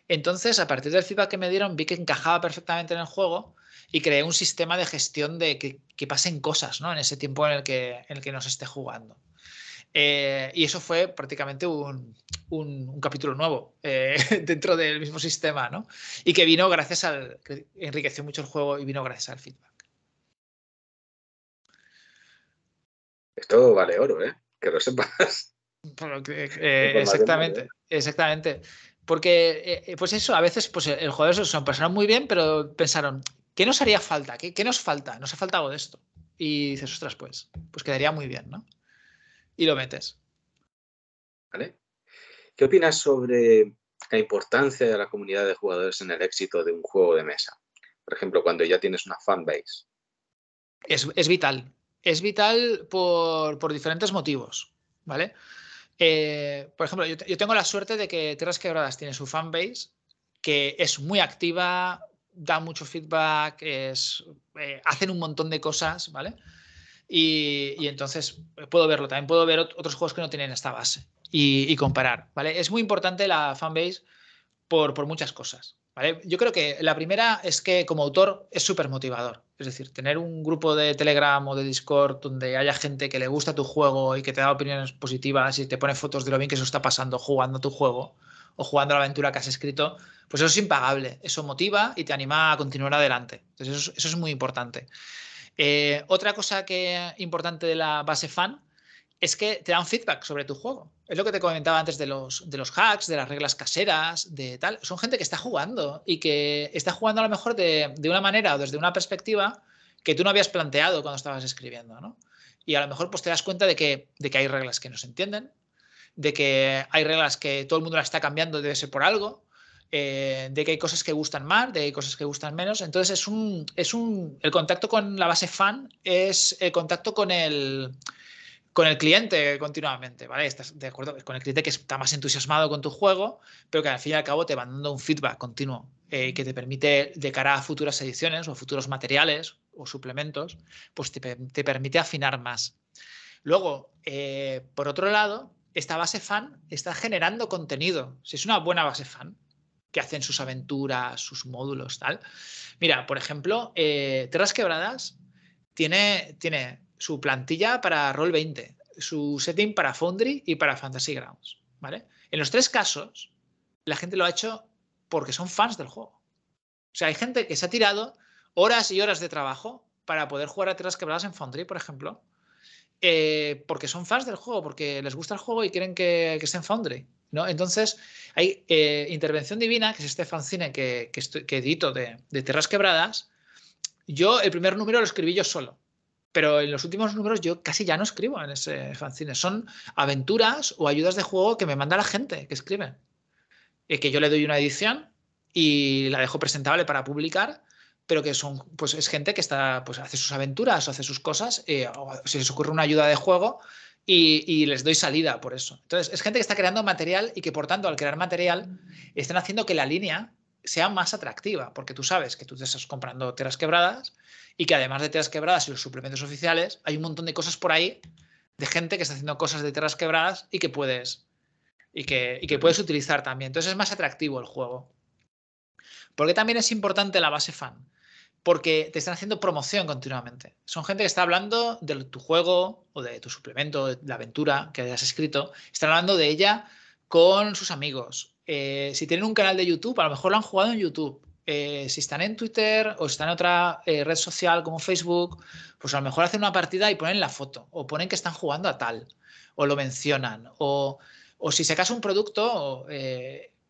Entonces, a partir del feedback que me dieron, vi que encajaba perfectamente en el juego y creé un sistema de gestión de que, pasen cosas, ¿no? En ese tiempo en el que, en el que nos esté jugando. Eh, y eso fue prácticamente un, capítulo nuevo eh, *laughs* dentro del mismo sistema, ¿no? Y que vino gracias al. Que enriqueció mucho el juego y vino gracias al feedback. Esto vale oro, ¿eh? Que lo sepas. *laughs* Eh, exactamente, exactamente. Porque, pues eso, a veces pues el jugador se lo muy bien, pero pensaron, ¿qué nos haría falta? ¿Qué, nos falta? Nos ha faltado de esto. Y dices, ostras, pues, pues quedaría muy bien, ¿no? y lo metes. ¿Qué opinas sobre la importancia de la comunidad de jugadores en el éxito de un juego de mesa? Por ejemplo, cuando ya tienes una fanbase. Es, es vital. Es vital por, diferentes motivos, ¿vale? Eh, por ejemplo, yo, tengo la suerte de que Tierras Quebradas tiene su fanbase, que es muy activa, da mucho feedback, eh, hacen un montón de cosas, ¿vale? Y, entonces eh, puedo verlo. También puedo ver otros juegos que no tienen esta base y, comparar. ¿vale? Es muy importante la fanbase por, muchas cosas. ¿vale? Yo creo que la primera es que como autor es súper motivador. Es decir, tener un grupo de Telegram o de Discord donde haya gente que le gusta tu juego y que te da opiniones positivas y te pone fotos de lo bien que eso está pasando jugando tu juego o jugando la aventura que has escrito, pues eso es impagable. Eso motiva y te anima a continuar adelante. Entonces, eso, eso es muy importante. Eh, otra cosa que importante de la base fan es que te dan feedback sobre tu juego. Es lo que te comentaba antes de los, de los hacks, de las reglas caseras, de tal. Son gente que está jugando y que está jugando a lo mejor de, una manera o desde una perspectiva que tú no habías planteado cuando estabas escribiendo, ¿no? Y a lo mejor pues te das cuenta de que, de que hay reglas que no se entienden, de que hay reglas que todo el mundo las está cambiando, debe ser por algo, eh, de que hay cosas que gustan más, de que hay cosas que gustan menos. Entonces es un, el contacto con la base fan es el contacto con el, con el cliente continuamente, ¿vale? Estás de acuerdo con el cliente que está más entusiasmado con tu juego, pero que al fin y al cabo te va dando un feedback continuo eh, que te permite, de cara a futuras ediciones o futuros materiales o suplementos, pues te, permite afinar más. Luego, eh, por otro lado, esta base fan está generando contenido. Si es una buena base fan, que hacen sus aventuras, sus módulos, tal. Mira, por ejemplo, eh, Terras Quebradas tiene, tiene su plantilla para Roll 20, su setting para Foundry y para Fantasy Grounds, ¿vale? En los tres casos, la gente lo ha hecho porque son fans del juego. O sea, hay gente que se ha tirado horas y horas de trabajo para poder jugar a Terras Quebradas en Foundry, por ejemplo, eh, porque son fans del juego, porque les gusta el juego y quieren que, que esté en Foundry. Entonces, hay eh, Intervención Divina, que es este fanzine que, que, edito de, de, Tierras Quebradas. Yo el primer número lo escribí yo solo, pero en los últimos números yo casi ya no escribo en ese fanzine. Son aventuras o ayudas de juego que me manda la gente que escribe. y eh, que yo le doy una edición y la dejo presentable para publicar pero que son, pues es gente que está, pues hace sus aventuras, o hace sus cosas, eh, o si les ocurre una ayuda de juego, y, les doy salida por eso. Entonces, es gente que está creando material y que, por tanto, al crear material, están haciendo que la línea sea más atractiva, porque tú sabes que tú te estás comprando tierras quebradas y que además de tierras quebradas y los suplementos oficiales, hay un montón de cosas por ahí de gente que está haciendo cosas de tierras quebradas y que puedes y que, y que puedes utilizar también. Entonces es más atractivo el juego. Porque también es importante la base fan porque te están haciendo promoción continuamente. Son gente que está hablando de tu juego o de tu suplemento, de la aventura que hayas escrito, están hablando de ella con sus amigos. Eh, si tienen un canal de YouTube, a lo mejor lo han jugado en YouTube. Eh, si están en Twitter o están en otra eh, red social como Facebook, pues a lo mejor hacen una partida y ponen la foto o ponen que están jugando a tal o lo mencionan o, si si sacas un producto,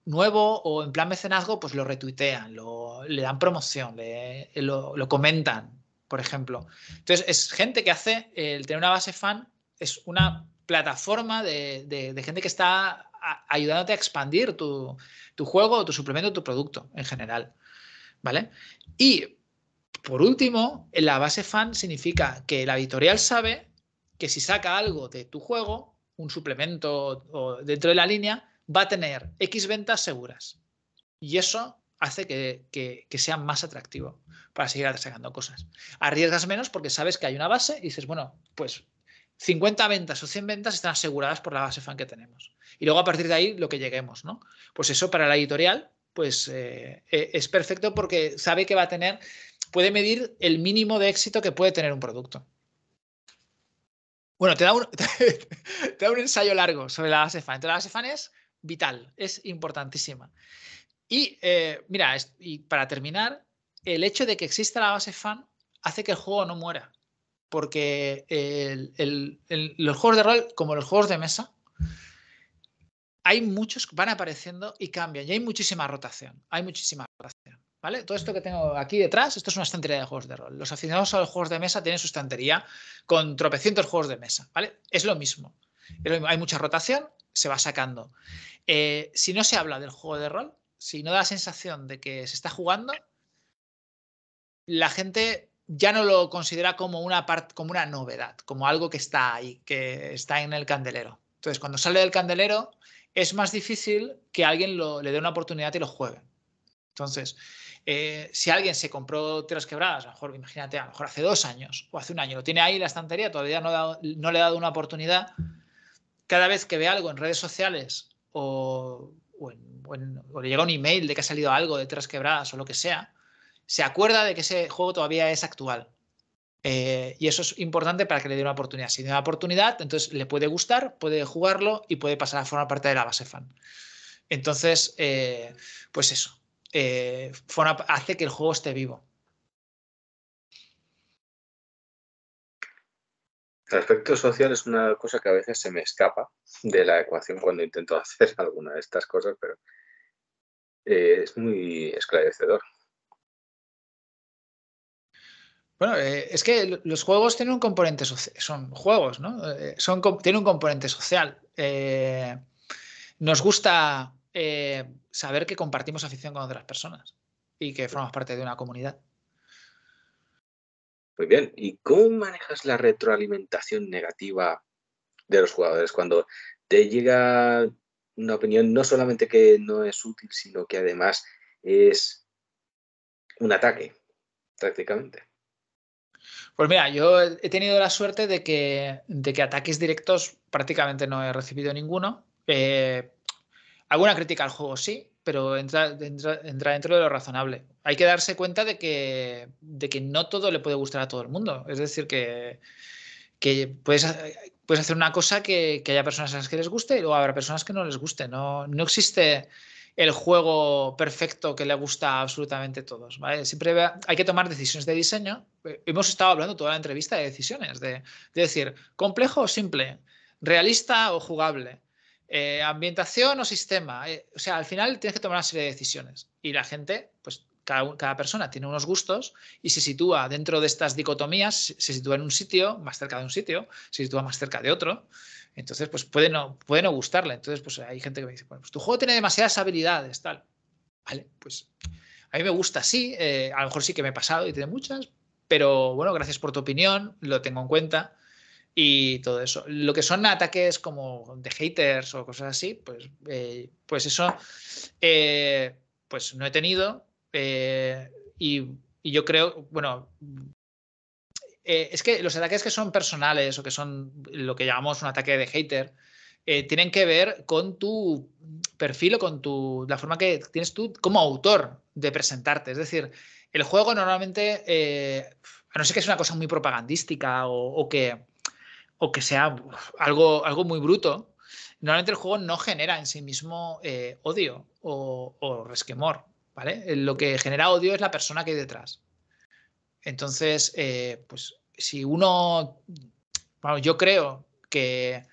nuevo o en plan mecenazgo, pues lo retuitean, lo, le dan promoción, lo, comentan, por ejemplo. Entonces, es gente que hace, el tener una base fan es una plataforma de, de, gente que está ayudándote a expandir tu, tu juego, tu suplemento, tu producto en general. ¿Vale? Y por último, la base fan significa que la editorial sabe que si saca algo de tu juego, un suplemento o dentro de la línea, va a tener X ventas seguras. Y eso hace que, sea más atractivo para seguir sacando cosas. Arriesgas menos porque sabes que hay una base y dices, bueno, pues 50 ventas o 100 ventas están aseguradas por la base fan que tenemos. Y luego a partir de ahí lo que lleguemos, ¿no? Pues eso para la editorial, pues eh, e, es perfecto porque sabe que va a tener, puede medir el mínimo de éxito que puede tener un producto. Bueno, te da un, *laughs* te da un ensayo largo sobre la base fan. Entonces, la base fan es vital, es importantísima. Y eh, mira, y para terminar, el hecho de que exista la base fan hace que el juego no muera, porque el, los juegos de rol, como los juegos de mesa, hay muchos que van apareciendo y cambian, y hay muchísima rotación, hay muchísima rotación. ¿Vale? Todo esto que tengo aquí detrás, esto es una estantería de juegos de rol. Los aficionados a los juegos de mesa tienen su estantería con tropecientos juegos de mesa, ¿vale? Es lo mismo. Hay mucha rotación se va sacando. Eh, si no se habla del juego de rol, si no da la sensación de que se está jugando, la gente ya no lo considera como una, como una novedad, como algo que está ahí, que está en el candelero. Entonces, cuando sale del candelero, es más difícil que alguien lo, le dé una oportunidad y lo juegue. Entonces, eh, si alguien se compró Tierras Quebradas, a lo mejor, imagínate, a lo mejor hace dos años o hace un año, lo tiene ahí en la estantería, todavía no le ha dado una oportunidad, cada vez que ve algo en redes sociales o, le llega un email de que ha salido algo de Tras Quebradas o lo que sea, se acuerda de que ese juego todavía es actual. Eh, y eso es importante para que le dé una oportunidad. Si le da una oportunidad, entonces le puede gustar, puede jugarlo y puede pasar a formar parte de la base fan. Entonces, eh, pues eso. Eh, hace que el juego esté vivo. El aspecto social es una cosa que a veces se me escapa de la ecuación cuando intento *laughs* hacer alguna de estas cosas, pero eh, es muy esclarecedor. Bueno, eh, es que los juegos tienen un componente social, son juegos, ¿no? Eh, son, tienen un componente social. nos gusta saber que compartimos afición con otras personas y que formamos parte de una comunidad. Muy bien, ¿y cómo manejas la retroalimentación negativa de los jugadores cuando te llega una opinión no solamente que no es útil, sino que además es un ataque, prácticamente? Pues mira, yo he tenido la suerte de que, ataques directos prácticamente no he recibido ninguno. Eh, alguna crítica al juego sí, pero entra, entra, dentro de lo razonable. Hay que darse cuenta de que, no todo le puede gustar a todo el mundo. Es decir, que, que puedes, hacer una cosa que, haya personas a las que les guste y luego habrá personas que no les guste. No, existe el juego perfecto que le gusta a absolutamente todos. Siempre hay que tomar decisiones de diseño. Eh, hemos estado hablando toda la entrevista de decisiones, de decir, complejo o simple, realista o jugable eh, ambientación o sistema. Eh, o sea, al final tienes que tomar una serie de decisiones. Y la gente, pues cada, persona tiene unos gustos y se sitúa dentro de estas dicotomías, se sitúa en un sitio, más cerca de un sitio, se sitúa más cerca de otro. Entonces, pues puede no, puede no gustarle. Entonces, pues hay gente que me dice, pues tu juego tiene demasiadas habilidades, tal. Vale, pues a mí me gusta, sí. Eh, a lo mejor sí que me he pasado y tiene muchas, pero bueno, gracias por tu opinión, lo tengo en cuenta y todo eso. Lo que son ataques como de haters o cosas así, pues, eh, pues eso eh, pues no he tenido. Eh, y, yo creo, bueno, es que los ataques que son personales o que son lo que llamamos un ataque de hater, tienen que ver con tu perfil o con tu, la forma que tienes tú como autor de presentarte. Es decir, el juego normalmente, a no ser que es una cosa muy propagandística o que o que sea algo, algo muy bruto, normalmente el juego no genera en sí mismo eh, odio o, resquemor, ¿vale? Eh, lo que genera odio es la persona que hay detrás. Entonces, eh, pues si uno, bueno, yo creo que,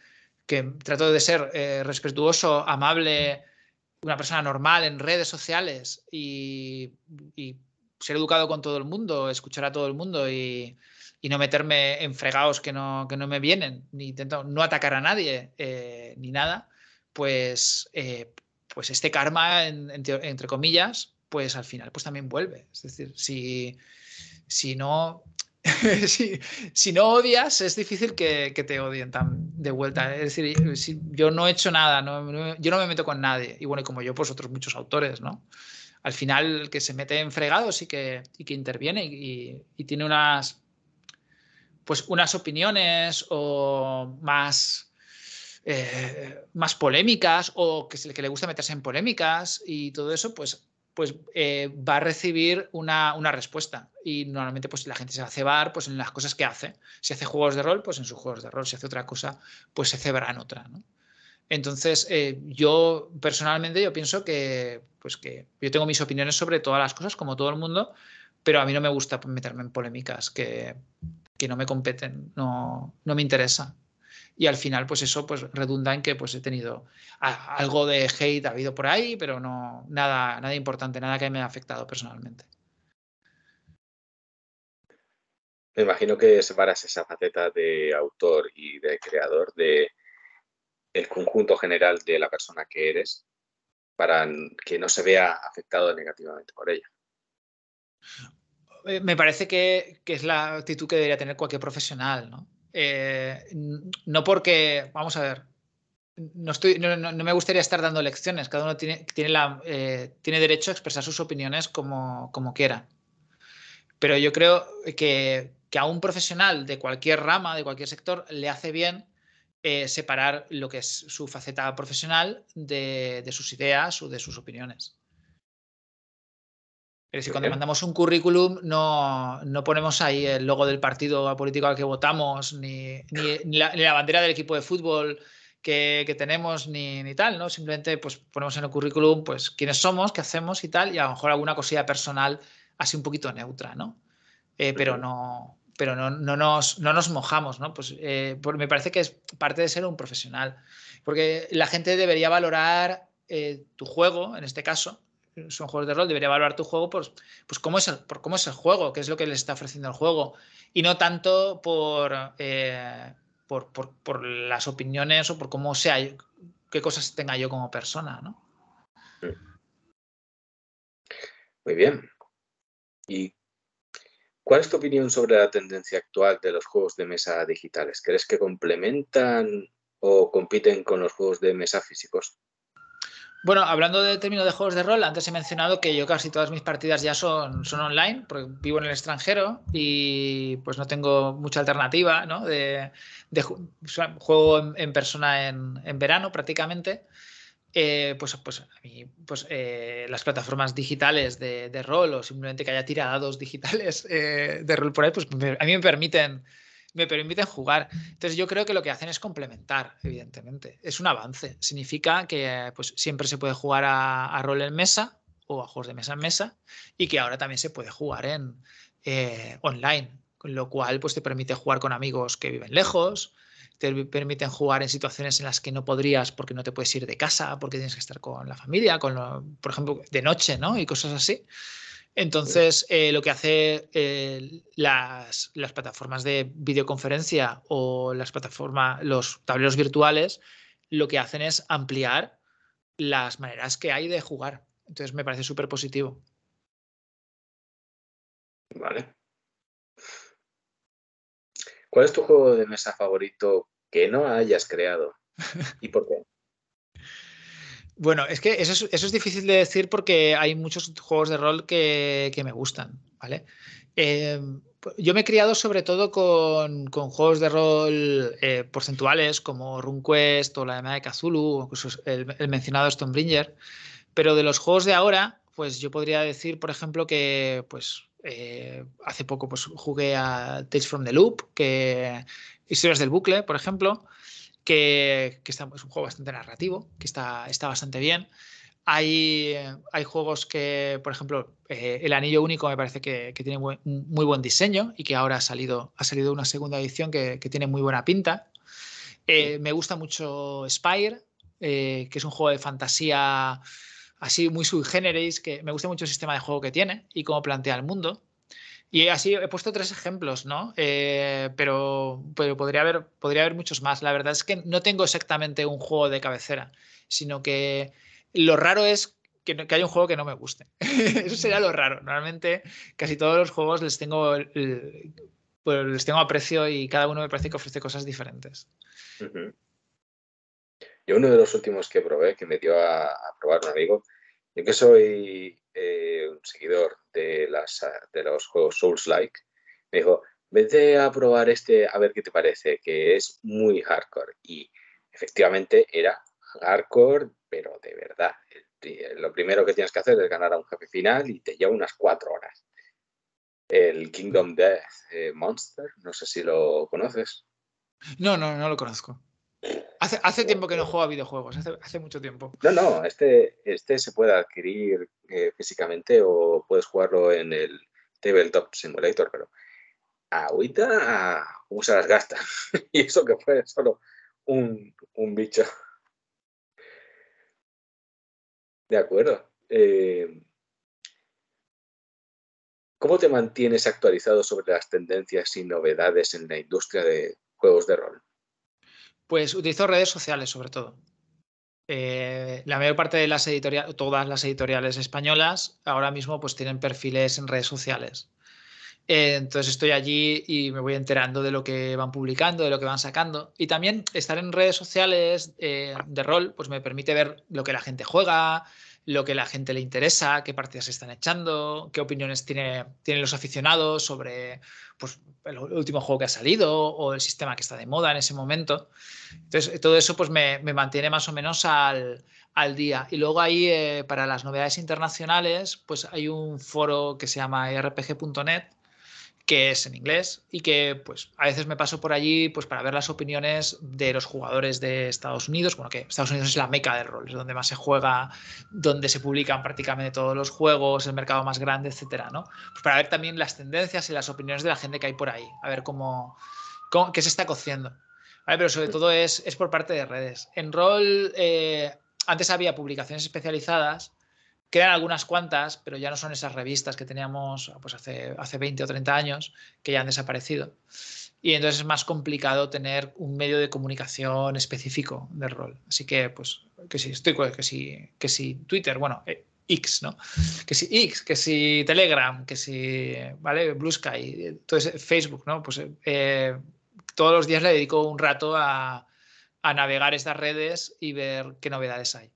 que trato de ser respetuoso, amable, una persona normal en redes sociales y ser educado con todo el mundo, escuchar a todo el mundo y y no meterme en fregados que no, que no me vienen, ni intento no atacar a nadie, eh, ni nada, pues, eh, pues este karma, entre comillas, pues al final pues también vuelve. Es decir, si, si no... *laughs* si, no odias, es difícil que, te odien tan de vuelta. Es decir, si yo no he hecho nada, no, yo no me meto con nadie. Y bueno, como yo, pues otros muchos autores, ¿no? Al final, el que se mete en fregados y que, y que interviene y, y, tiene unas pues unas opiniones o más eh, más polémicas o que, se, que, le gusta meterse en polémicas y todo eso, pues, pues eh, va a recibir una, respuesta. Y normalmente pues la gente se va a cebar pues, en las cosas que hace. Si hace juegos de rol, pues en sus juegos de rol. Si hace otra cosa, pues se cebará en otra. Entonces, eh, yo personalmente yo pienso que, pues que yo tengo mis opiniones sobre todas las cosas, como todo el mundo, pero a mí no me gusta meterme en polémicas que que no me competen, no, me interesa Y al final, pues eso pues redunda en que pues he tenido algo de hate ha habido por ahí, pero no nada, nada importante, nada que me ha afectado personalmente. Me imagino que separas esa faceta de autor y de creador de el conjunto general de la persona que eres para que no se vea afectado negativamente por ella. Eh, me parece que, es la actitud que debería tener cualquier profesional, ¿no? Eh, no porque, vamos a ver, no, estoy, no, me gustaría estar dando lecciones, cada uno tiene, eh, derecho a expresar sus opiniones como, quiera. Pero yo creo que, a un profesional de cualquier rama, de cualquier sector, le hace bien separar lo que es su faceta profesional de sus ideas o de sus opiniones. Pero si cuando mandamos un currículum no, ponemos ahí el logo del partido político al que votamos, ni, *laughs* la, bandera del equipo de fútbol que, tenemos, ni, tal, ¿no? Simplemente pues, ponemos en el currículum pues, quiénes somos, qué hacemos y tal, y a lo mejor alguna cosilla personal así un poquito neutra, ¿no? Eh, pero no, pero no, no, nos, no nos mojamos, ¿no? Pues eh, me parece que es parte de ser un profesional, porque la gente debería valorar eh, tu juego, en este caso, son juegos de rol, debería evaluar tu juego por, pues cómo es el, por cómo es el juego, qué es lo que le está ofreciendo el juego, y no tanto por, eh, por, por, las opiniones o por cómo sea, qué cosas tenga yo como persona, ¿no? Mm. Muy bien. ¿Y cuál es tu opinión sobre la tendencia actual de los juegos de mesa digitales? ¿Crees que complementan o compiten con los juegos de mesa físicos? Bueno, hablando del término de juegos de rol, antes he mencionado que yo casi todas mis partidas ya son, son online, porque vivo en el extranjero y pues no tengo mucha alternativa, ¿no? De, juego en, persona en, en, verano prácticamente. Eh, pues, pues, a mí, pues eh, las plataformas digitales de, de, rol o simplemente que haya tirados *laughs* digitales eh, de rol por ahí, pues a mí me permiten me permiten jugar. Entonces yo creo que lo que hacen es complementar, evidentemente. Es un avance. Significa que pues, siempre se puede jugar a, rol en mesa o a juegos de mesa en mesa y que ahora también se puede jugar en eh, online, lo cual pues, te permite jugar con amigos que viven lejos, te permiten jugar en situaciones en las que no podrías porque no te puedes ir de casa, porque tienes que estar con la familia, con por ejemplo, de noche, ¿no? Y cosas así. Entonces, eh, lo que hacen eh, las, las, plataformas de videoconferencia o las plataformas, los tableros virtuales, lo que hacen es ampliar las maneras que hay de jugar. Entonces, me parece súper positivo. Vale. ¿Cuál es tu juego de mesa favorito que no hayas creado? ¿Y por qué? *laughs* Bueno, es que eso es, difícil de decir porque hay muchos juegos de rol que, me gustan, ¿vale? Eh, pues, yo me he criado sobre todo con, juegos de rol eh, porcentuales como RuneQuest o la llamada de Cthulhu o incluso el, mencionado Stonebringer, pero de los juegos de ahora, pues yo podría decir, por ejemplo, que pues eh, hace poco pues, jugué a Tales from the Loop, que Historias del Bucle, por ejemplo, que, es un juego bastante narrativo, que está, está bastante bien. Hay, juegos que, por ejemplo, eh, El Anillo Único me parece que, tiene muy, buen diseño y que ahora ha salido, ha salido una segunda edición que, tiene muy buena pinta. Eh, me gusta mucho Spire, eh, que es un juego de fantasía así muy sui generis, que me gusta mucho el sistema de juego que tiene y cómo plantea el mundo. Y así he puesto tres ejemplos, ¿no? Eh, pero, podría, haber, podría haber muchos más. La verdad es que no tengo exactamente un juego de cabecera, sino que lo raro es que, haya un juego que no me guste. *laughs* Eso sería lo raro. Normalmente casi todos los juegos les tengo, pues, les tengo aprecio y cada uno me parece que ofrece cosas diferentes. Yo uno de los últimos que probé, que me dio a, a probar un amigo, yo que soy eh, un seguidor de, las, de los juegos Souls-like, me dijo, vete a probar este a ver qué te parece, que es muy hardcore. Y efectivamente era hardcore, pero de verdad. Lo primero que tienes que hacer es ganar a un jefe final y te lleva unas cuatro horas. El Kingdom Death eh, Monster, no sé si lo conoces. No, no, no lo conozco. Hace, tiempo que no juego videojuegos, hace, mucho tiempo. No, no, este, este se puede adquirir eh, físicamente o puedes jugarlo en el Tabletop Simulator, pero ahorita cómo se las gasta. *laughs* y eso que fue solo un, un bicho. De acuerdo. Eh, ¿Cómo te mantienes actualizado sobre las tendencias y novedades en la industria de juegos de rol? Pues utilizo redes sociales sobre todo. Eh, la mayor parte de las editoriales, todas las editoriales españolas, ahora mismo pues tienen perfiles en redes sociales. Eh, entonces estoy allí y me voy enterando de lo que van publicando, de lo que van sacando. Y también estar en redes sociales eh, de rol, pues me permite ver lo que la gente juega, lo que la gente le interesa, qué partidas se están echando, qué opiniones tiene, tienen los aficionados sobre pues, el último juego que ha salido o el sistema que está de moda en ese momento. Entonces, eh, todo eso pues, me, mantiene más o menos al, día. Y luego ahí, eh, para las novedades internacionales, pues hay un foro que se llama rpg.net que es en inglés y que pues a veces me paso por allí pues para ver las opiniones de los jugadores de Estados Unidos, bueno que Estados Unidos es la meca del rol, es donde más se juega, donde se publican prácticamente todos los juegos, el mercado más grande, etcétera, ¿no? Pues para ver también las tendencias y las opiniones de la gente que hay por ahí, a ver cómo, qué se está cociendo. Pero sobre todo es, por parte de redes. En rol eh, antes había publicaciones especializadas Quedan algunas cuantas, pero ya no son esas revistas que teníamos pues, hace, hace 20 o 30 años, que ya han desaparecido. Y entonces es más complicado tener un medio de comunicación específico del rol. Así que, pues, que si, estoy, que que Twitter, bueno, eh, X, ¿no? Que si X, que si Telegram, que si, ¿vale? Blue Sky, entonces eh, Facebook, ¿no? Pues eh, todos los días le dedico un rato a, a navegar estas redes y ver qué novedades hay.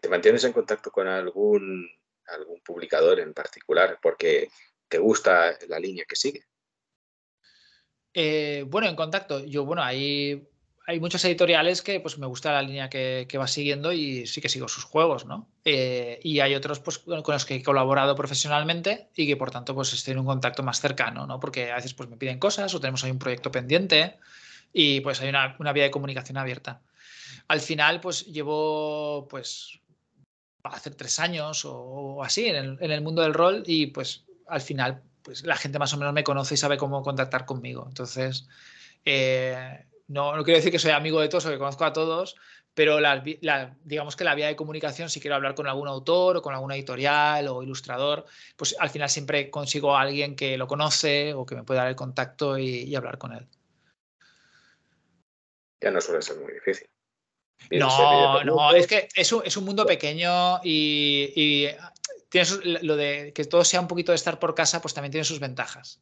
¿Te mantienes en contacto con algún, algún publicador en particular porque te gusta la línea que sigue? Eh, bueno, en contacto. Yo, bueno, hay, hay muchas editoriales que pues me gusta la línea que, va siguiendo y sí que sigo sus juegos, ¿no? Eh, y hay otros pues, con los que he colaborado profesionalmente y que por tanto pues estoy en un contacto más cercano, ¿no? Porque a veces pues me piden cosas o tenemos ahí un proyecto pendiente y pues hay una vía de comunicación abierta al final pues llevo pues hace tres años o, así en el, mundo del rol y pues al final pues la gente más o menos me conoce y sabe cómo contactar conmigo. Entonces, eh, no, quiero decir que soy amigo de todos o que conozco a todos, pero digamos que la vía de comunicación, si quiero hablar con algún autor o con alguna editorial o ilustrador, pues al final siempre consigo a alguien que lo conoce o que me pueda dar el contacto y hablar con él. Ya no suele ser muy difícil. No, no, es que es un, mundo pequeño y, tienes lo de que todo sea un poquito de estar por casa, pues también tiene sus ventajas.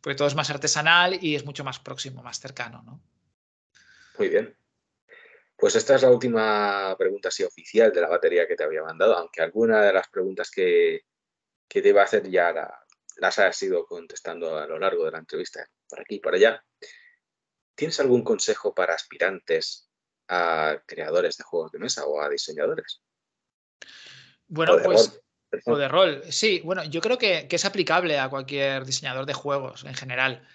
Porque todo es más artesanal y es mucho más próximo, más cercano, ¿no? Muy bien. Pues esta es la última pregunta así oficial de la batería que te había mandado, aunque alguna de las preguntas que, que te iba a hacer ya las has ido contestando a lo largo de la entrevista, por aquí y por allá. ¿Tienes algún consejo para aspirantes a creadores de juegos de mesa o a diseñadores. Bueno, pues... de rol. Sí, bueno, yo creo que, es aplicable a cualquier diseñador de juegos en general,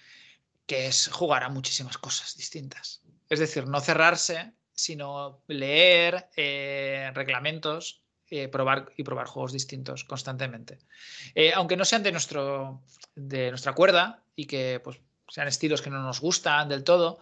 que es jugar a muchísimas cosas distintas. Es decir, no cerrarse, sino leer eh, reglamentos, eh, probar y probar juegos distintos constantemente. Eh, aunque no sean de, nuestro, de nuestra cuerda y que pues, sean estilos que no nos gustan del todo,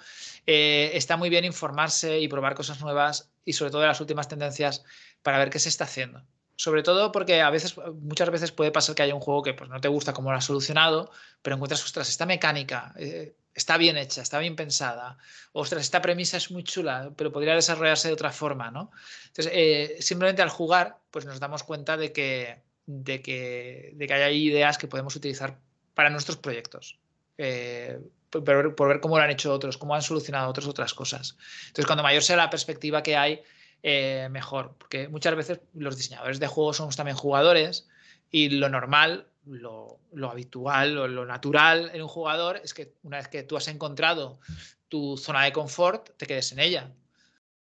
eh, está muy bien informarse y probar cosas nuevas y sobre todo de las últimas tendencias para ver qué se está haciendo. Sobre todo porque a veces, muchas veces puede pasar que haya un juego que pues, no te gusta como lo has solucionado, pero encuentras, ostras, esta mecánica eh, está bien hecha, está bien pensada, ostras, esta premisa es muy chula, pero podría desarrollarse de otra forma, ¿no? Entonces, eh, simplemente al jugar, pues nos damos cuenta de que, de que, de que hay ideas que podemos utilizar para nuestros proyectos. Eh, por, ver, cómo lo han hecho otros, cómo han solucionado otras cosas. Entonces, cuando mayor sea la perspectiva que hay, eh, mejor, porque muchas veces los diseñadores de juegos somos también jugadores y lo normal, lo, habitual o lo, natural en un jugador es que una vez que tú has encontrado tu zona de confort, te quedes en ella.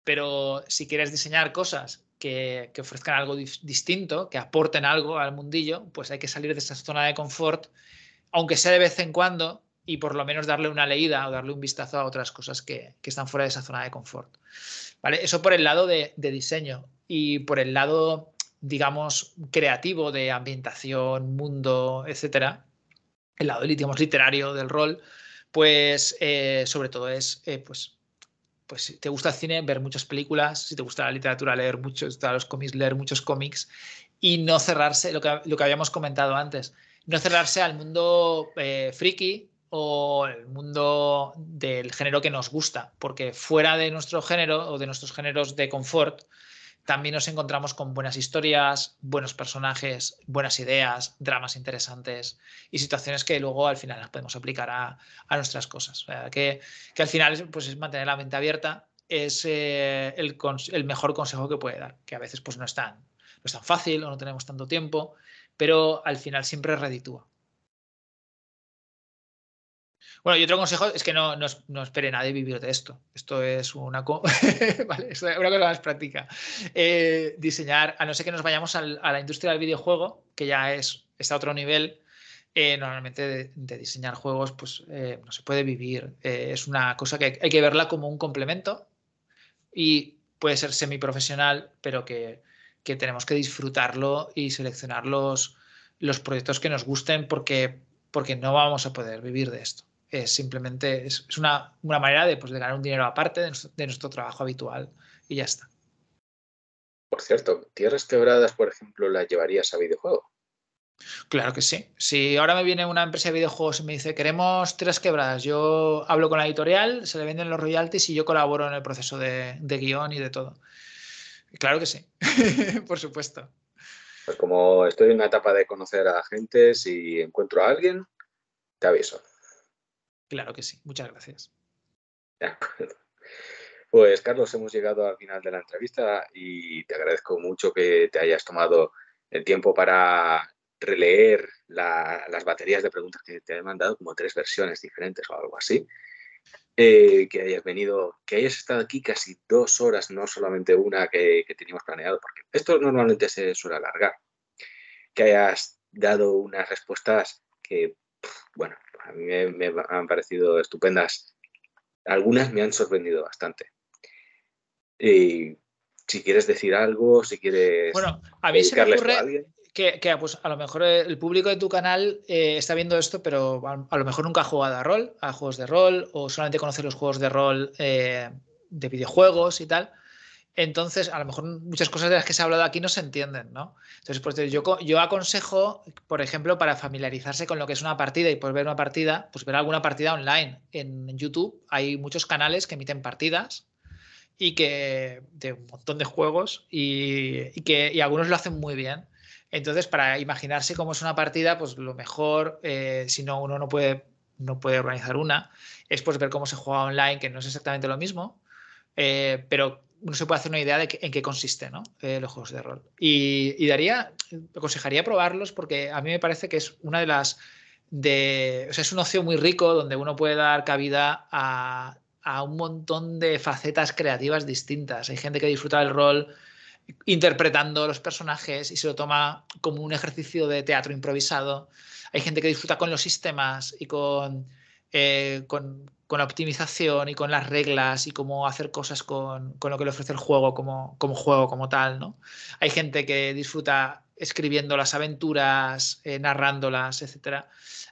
Pero si quieres diseñar cosas que, que, ofrezcan algo distinto, que aporten algo al mundillo, pues hay que salir de esa zona de confort aunque sea de vez en cuando, y por lo menos darle una leída o darle un vistazo a otras cosas que, están fuera de esa zona de confort. ¿Vale? Eso por el lado de, diseño y por el lado, digamos, creativo de ambientación, mundo, etcétera, el lado, digamos, literario del rol, pues eh, sobre todo es, eh, pues, pues si te gusta el cine, ver muchas películas, si te gusta la literatura, leer muchos, cómics, leer muchos cómics y no cerrarse, lo que habíamos comentado antes, no cerrarse al mundo eh, friki o el mundo del género que nos gusta, porque fuera de nuestro género o de nuestros géneros de confort, también nos encontramos con buenas historias, buenos personajes, buenas ideas, dramas interesantes y situaciones que luego al final las podemos aplicar a, nuestras cosas. que, al final pues, es mantener la mente abierta, es eh, el, mejor consejo que puede dar, que a veces pues, no, es no es tan fácil o no tenemos tanto tiempo, pero al final siempre reditúa. Bueno, y otro consejo es que no, no, no espere nadie vivir de esto. Esto es una, *laughs* cosa más práctica. Eh, diseñar, a no ser que nos vayamos a la industria del videojuego, que ya es, está a otro nivel, eh, normalmente de, diseñar juegos pues eh, no se puede vivir. es una cosa que hay que verla como un complemento y puede ser semiprofesional, pero que que tenemos que disfrutarlo y seleccionar los, los proyectos que nos gusten porque, porque no vamos a poder vivir de esto. Es simplemente es, una, una, manera de, pues, ganar un dinero aparte de nuestro, trabajo habitual y ya está. Por cierto, Tierras Quebradas, por ejemplo, ¿la llevarías a videojuego? Claro que sí. Si ahora me viene una empresa de videojuegos y me dice queremos Tierras Quebradas, yo hablo con la editorial, se le venden los royalties y yo colaboro en el proceso de, de guión y de todo. Claro que sí, *laughs* por supuesto. Pues como estoy en una etapa de conocer a gente, si encuentro a alguien, te aviso. Claro que sí, muchas gracias. Pues Carlos, hemos llegado al final de la entrevista y te agradezco mucho que te hayas tomado el tiempo para releer las baterías de preguntas que te he mandado, como tres versiones diferentes o algo así. Eh, que hayas venido, que hayas estado aquí casi dos horas, no solamente una que, teníamos planeado, porque esto normalmente se suele alargar. Que hayas dado unas respuestas que, bueno, a mí me, han parecido estupendas. Algunas me han sorprendido bastante. Y si quieres decir algo, si quieres. Bueno, a alguien que, pues a lo mejor eh, el público de tu canal eh, está viendo esto, pero a, lo mejor nunca ha jugado a rol, a juegos de rol, o solamente conoce los juegos de rol eh, de videojuegos y tal. Entonces, a lo mejor muchas cosas de las que se ha hablado aquí no se entienden, ¿no? Entonces, pues, yo, yo aconsejo, por ejemplo, para familiarizarse con lo que es una partida y pues ver una partida, pues ver alguna partida online. En YouTube hay muchos canales que emiten partidas y que de un montón de juegos y, que y algunos lo hacen muy bien. Entonces, para imaginarse cómo es una partida, pues lo mejor, eh, si no uno no puede, no puede organizar una, es pues ver cómo se juega online, que no es exactamente lo mismo, eh, pero uno se puede hacer una idea de en qué consiste ¿no? Eh, los juegos de rol. Y, daría, aconsejaría probarlos porque a mí me parece que es una de las... De, o sea, es un ocio muy rico donde uno puede dar cabida a, a un montón de facetas creativas distintas. Hay gente que disfruta del rol interpretando los personajes y se lo toma como un ejercicio de teatro improvisado. Hay gente que disfruta con los sistemas y eh, con, con, la optimización y con las reglas y cómo hacer cosas con, con lo que le ofrece el juego como, como, juego, como tal. ¿no? Hay gente que disfruta escribiendo las aventuras, eh, narrándolas, etc.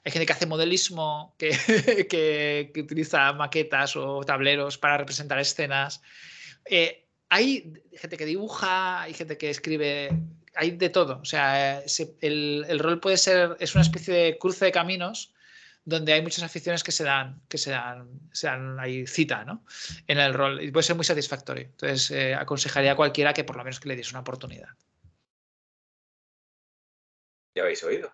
Hay gente que hace modelismo, *laughs* que, utiliza maquetas o tableros para representar escenas. Eh, hay gente que dibuja, hay gente que escribe, hay de todo. O sea, eh, el, rol puede ser, es una especie de cruce de caminos donde hay muchas aficiones que se dan, que se dan, se dan ahí cita, ¿no? En el rol. Y puede ser muy satisfactorio. Entonces, eh, aconsejaría a cualquiera que por lo menos que le des una oportunidad. Ya habéis oído.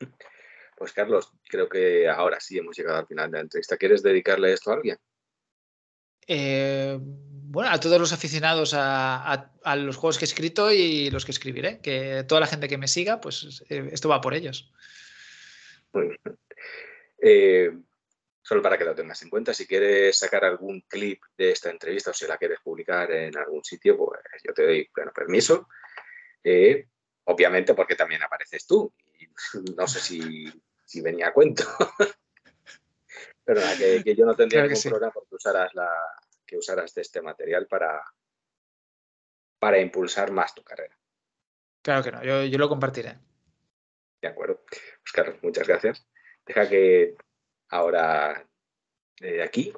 *laughs* Pues Carlos, creo que ahora sí hemos llegado al final de la entrevista. ¿Quieres dedicarle esto a alguien? Eh, bueno, a todos los aficionados a, los juegos que he escrito y los que escribiré. Que toda la gente que me siga, pues eh, esto va por ellos. Muy pues, eh, solo para que lo tengas en cuenta, si quieres sacar algún clip de esta entrevista o si la quieres publicar en algún sitio, pues yo te doy pleno permiso. Eh, obviamente porque también apareces tú. *laughs* No sé si, venía a cuento. *laughs* Pero que, yo no tendría que ningún problema porque usarás la, que usarás de este material para, para impulsar más tu carrera. Claro que no, yo, lo compartiré. De acuerdo. Oscar, muchas gracias. Deja que ahora de eh, aquí